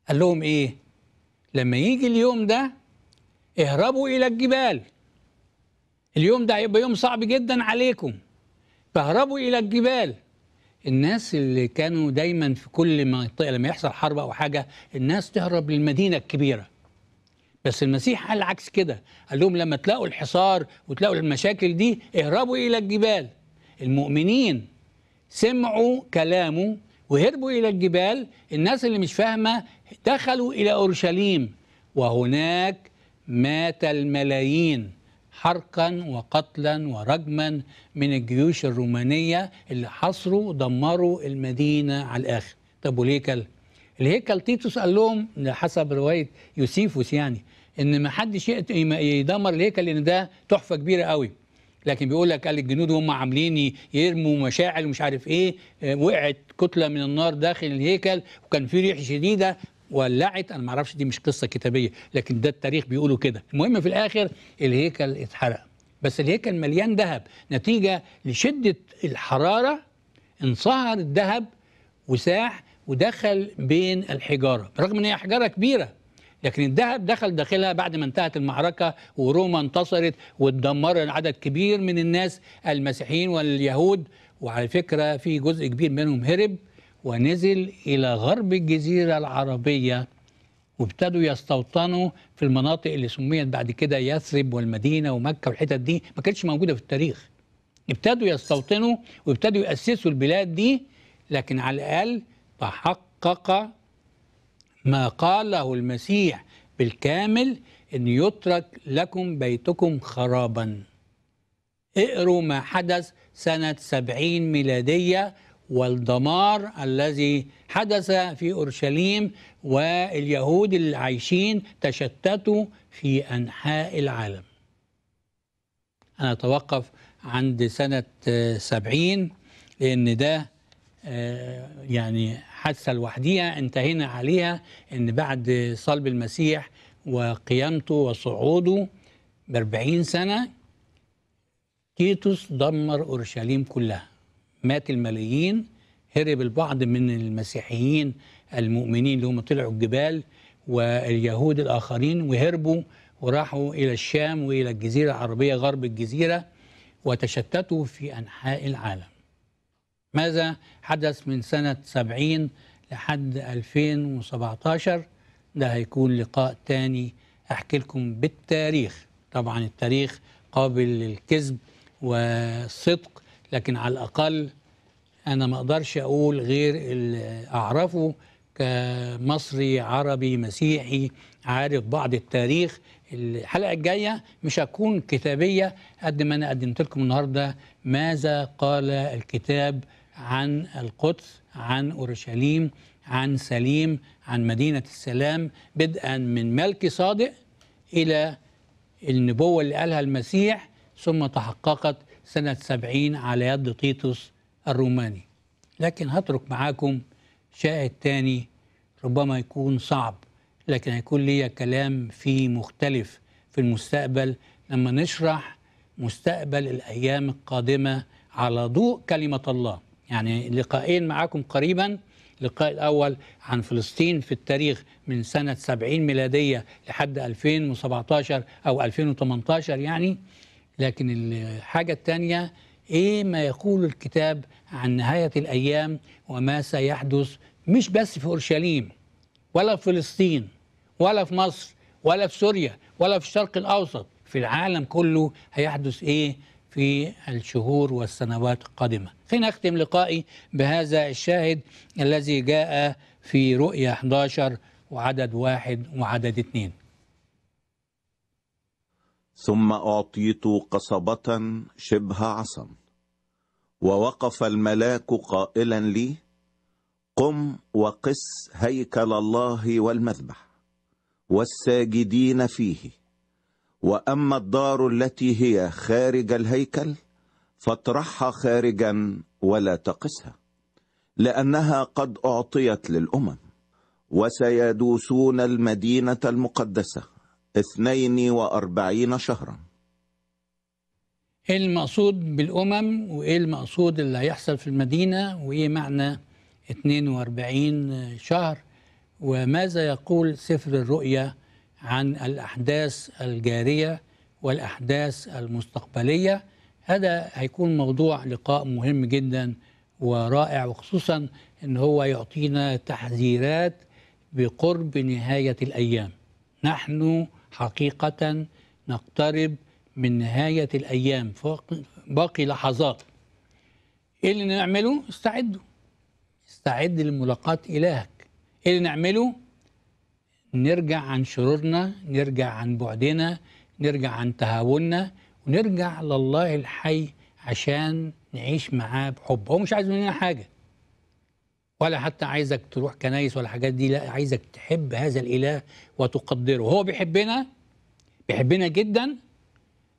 قال لهم ايه لما يجي اليوم ده اهربوا الى الجبال اليوم ده هيبقى يوم صعب جدا عليكم فاهربوا الى الجبال الناس اللي كانوا دايما في كل منطقه لما يحصل حرب او حاجه الناس تهرب للمدينه الكبيره بس المسيح قال عكس كده قال لهم لما تلاقوا الحصار وتلاقوا المشاكل دي اهربوا الى الجبال المؤمنين سمعوا كلامه وهربوا الى الجبال الناس اللي مش فاهمه دخلوا الى اورشليم وهناك مات الملايين حرقا وقتلا ورجما من الجيوش الرومانية اللي حصروا دمروا المدينة على الآخر طب والهيكل الهيكل تيتوس قال لهم حسب رواية يوسيفوس يعني ان ما حدش يدمر الهيكل لان ده تحفة كبيرة قوي لكن بيقول لك قال الجنود وهم عاملين يرموا مشاعل ومش عارف ايه آه، وقعت كتله من النار داخل الهيكل وكان في ريح شديده ولعت انا ما اعرفش دي مش قصه كتابيه لكن ده التاريخ بيقولوا كده المهم في الاخر الهيكل اتحرق بس الهيكل مليان ذهب نتيجه لشده الحراره انصهر الذهب وساح ودخل بين الحجاره رغم ان هي حجاره كبيره لكن الذهب دخل داخلها بعد ما انتهت المعركة وروما انتصرت واتدمر عدد كبير من الناس المسيحيين واليهود وعلى فكرة في جزء كبير منهم هرب ونزل إلى غرب الجزيرة العربية وابتدوا يستوطنوا في المناطق اللي سميت بعد كده يثرب والمدينة ومكة والحتت دي ما كانتش موجودة في التاريخ ابتدوا يستوطنوا وابتدوا يأسسوا البلاد دي لكن على الأقل تحقق ما قاله المسيح بالكامل أن يترك لكم بيتكم خرابا اقروا ما حدث سنة سبعين ميلادية والدمار الذي حدث في اورشليم واليهود اللي عايشين تشتتوا في انحاء العالم. انا اتوقف عند سنه 70 لان ده آه، يعني حادثه لوحديها انتهينا عليها ان بعد صلب المسيح وقيامته وصعوده ب 40 سنه تيتوس دمر اورشليم كلها مات الملايين هرب البعض من المسيحيين المؤمنين اللي هم طلعوا الجبال واليهود الآخرين وهربوا وراحوا إلى الشام وإلى الجزيرة العربية غرب الجزيرة وتشتتوا في أنحاء العالم ماذا حدث من سنة 70 لحد 2017 ده هيكون لقاء تاني أحكي لكم بالتاريخ طبعا التاريخ قابل للكذب والصدق لكن على الأقل انا ما اقدرش اقول غير اللي اعرفه كمصري عربي مسيحي عارف بعض التاريخ الحلقه الجايه مش هتكون كتابيه قد ما انا قدمت لكم النهارده ماذا قال الكتاب عن القدس عن اورشليم عن سليم عن مدينه السلام بدءا من ملك صادق الى النبوه اللي قالها المسيح ثم تحققت سنه 70 على يد تيتوس الروماني لكن هترك معاكم شاهد تاني ربما يكون صعب لكن هيكون ليا كلام فيه مختلف في المستقبل لما نشرح مستقبل الأيام القادمة على ضوء كلمة الله يعني لقائين معاكم قريبا اللقاء الأول عن فلسطين في التاريخ من سنة 70 ميلادية لحد 2017 أو 2018 يعني لكن الحاجة الثانية إيه ما يقول الكتاب عن نهاية الأيام وما سيحدث مش بس في أورشليم ولا في فلسطين ولا في مصر ولا في سوريا ولا في الشرق الأوسط في العالم كله هيحدث إيه في الشهور والسنوات القادمة خلينا أختم لقائي بهذا الشاهد الذي جاء في رؤية 11 وعدد واحد وعدد اثنين ثم أعطيت قصبة شبه عصا ووقف الملاك قائلا لي قم وقس هيكل الله والمذبح والساجدين فيه وأما الدار التي هي خارج الهيكل فاطرحها خارجا ولا تقسها لأنها قد أعطيت للأمم وسيدوسون المدينة المقدسة اثنين وأربعين شهرا ايه المقصود بالأمم وايه المقصود اللي هيحصل في المدينة وايه معنى 42 شهر وماذا يقول سفر الرؤيا عن الأحداث الجارية والأحداث المستقبلية هذا هيكون موضوع لقاء مهم جدا ورائع وخصوصا ان هو يعطينا تحذيرات بقرب نهاية الأيام نحن حقيقة نقترب من نهاية الأيام باقي لحظات إيه اللي نعمله؟ استعدوا استعد لملاقاة إلهك إيه اللي نعمله؟ نرجع عن شرورنا نرجع عن بعدنا نرجع عن تهاوننا ونرجع لله الحي عشان نعيش معاه بحب هو مش عايز مننا حاجه ولا حتى عايزك تروح كنايس ولا حاجات دي لا عايزك تحب هذا الاله وتقدره هو بيحبنا بيحبنا جدا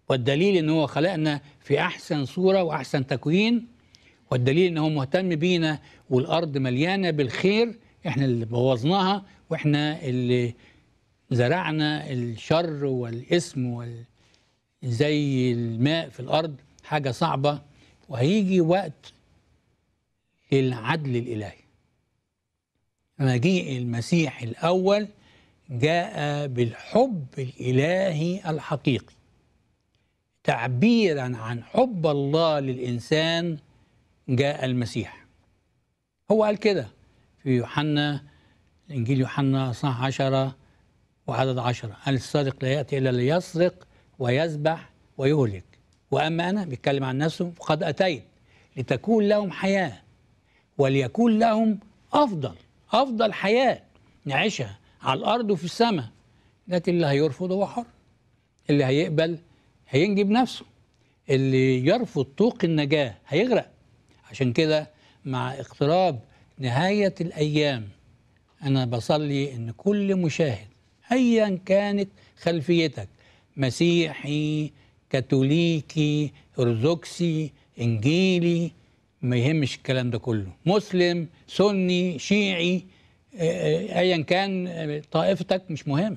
والدليل ان هو خلقنا في احسن صوره واحسن تكوين والدليل ان هو مهتم بينا والارض مليانه بالخير احنا اللي بوظناها واحنا اللي زرعنا الشر والاسم وال... زي الماء في الارض حاجه صعبه وهيجي وقت للعدل الالهي مجيء المسيح الأول جاء بالحب الإلهي الحقيقي تعبيرا عن حب الله للإنسان جاء المسيح هو قال كده في يوحنا إنجيل يوحنا صح عشرة وعدد عشرة قال السارق لا يأتي إلا ليسرق ويذبح ويهلك وأما أنا بيتكلم عن نفسه فقد أتيت لتكون لهم حياة وليكون لهم أفضل أفضل حياة نعيشها على الأرض وفي السماء لكن اللي هيرفض هو حر اللي هيقبل هينجب نفسه اللي يرفض طوق النجاة هيغرق عشان كده مع اقتراب نهاية الأيام أنا بصلي إن كل مشاهد أيا كانت خلفيتك مسيحي كاثوليكي أرثوذكسي إنجيلي ما يهمش الكلام ده كله مسلم سني شيعي آه، آه، ايا كان آه، طائفتك مش مهم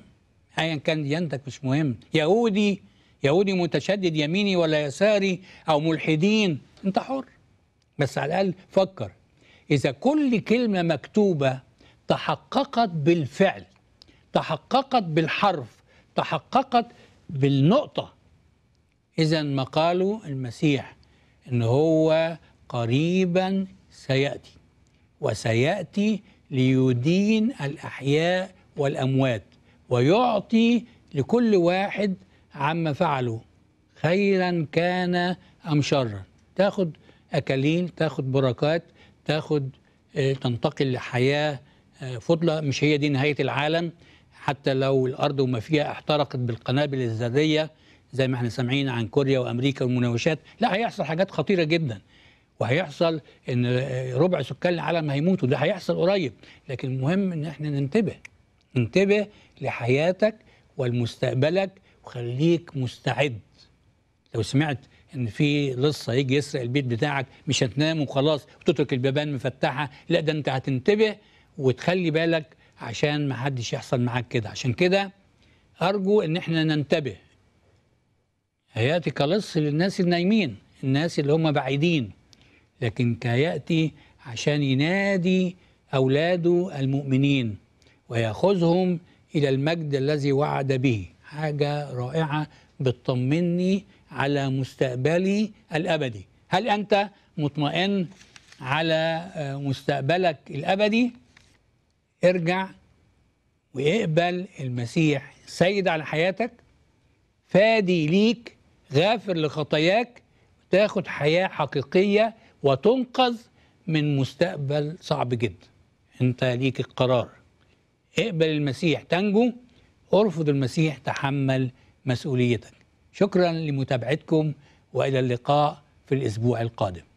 ايا كان ديانتك مش مهم يهودي يهودي متشدد يميني ولا يساري او ملحدين انت حر بس على الاقل فكر اذا كل كلمه مكتوبه تحققت بالفعل تحققت بالحرف تحققت بالنقطه اذا مقاله المسيح ان هو قريبا سيأتي وسيأتي ليدين الأحياء والأموات ويعطي لكل واحد عما فعله خيرا كان أم شرا تاخد أكاليل تاخد بركات تاخد آه، تنتقل لحياة آه، فضلة مش هي دي نهاية العالم حتى لو الأرض وما فيها احترقت بالقنابل الذرية زي ما احنا سامعين عن كوريا وأمريكا والمناوشات لا هيحصل حاجات خطيرة جدا وهيحصل ان ربع سكان العالم هيموتوا ده هيحصل قريب لكن المهم ان احنا ننتبه انتبه لحياتك ولمستقبلك وخليك مستعد لو سمعت ان في لصه يجي يسرق البيت بتاعك مش هتنام وخلاص وتترك البيبان مفتحه لا ده انت هتنتبه وتخلي بالك عشان ما حدش يحصل معاك كده عشان كده ارجو ان احنا ننتبه هياتي كلص للناس النايمين الناس اللي هم بعيدين لكن كياتي عشان ينادي أولاده المؤمنين ويأخذهم إلى المجد الذي وعد به حاجة رائعة بتطمني على مستقبلي الأبدي هل أنت مطمئن على آه، مستقبلك الأبدي ارجع واقبل المسيح سيد على حياتك فادي ليك غافر لخطاياك تاخد حياة حقيقية وتنقذ من مستقبل صعب جدا انت ليك القرار اقبل المسيح تنجو ارفض المسيح تحمل مسؤوليتك شكرا لمتابعتكم والى اللقاء في الاسبوع القادم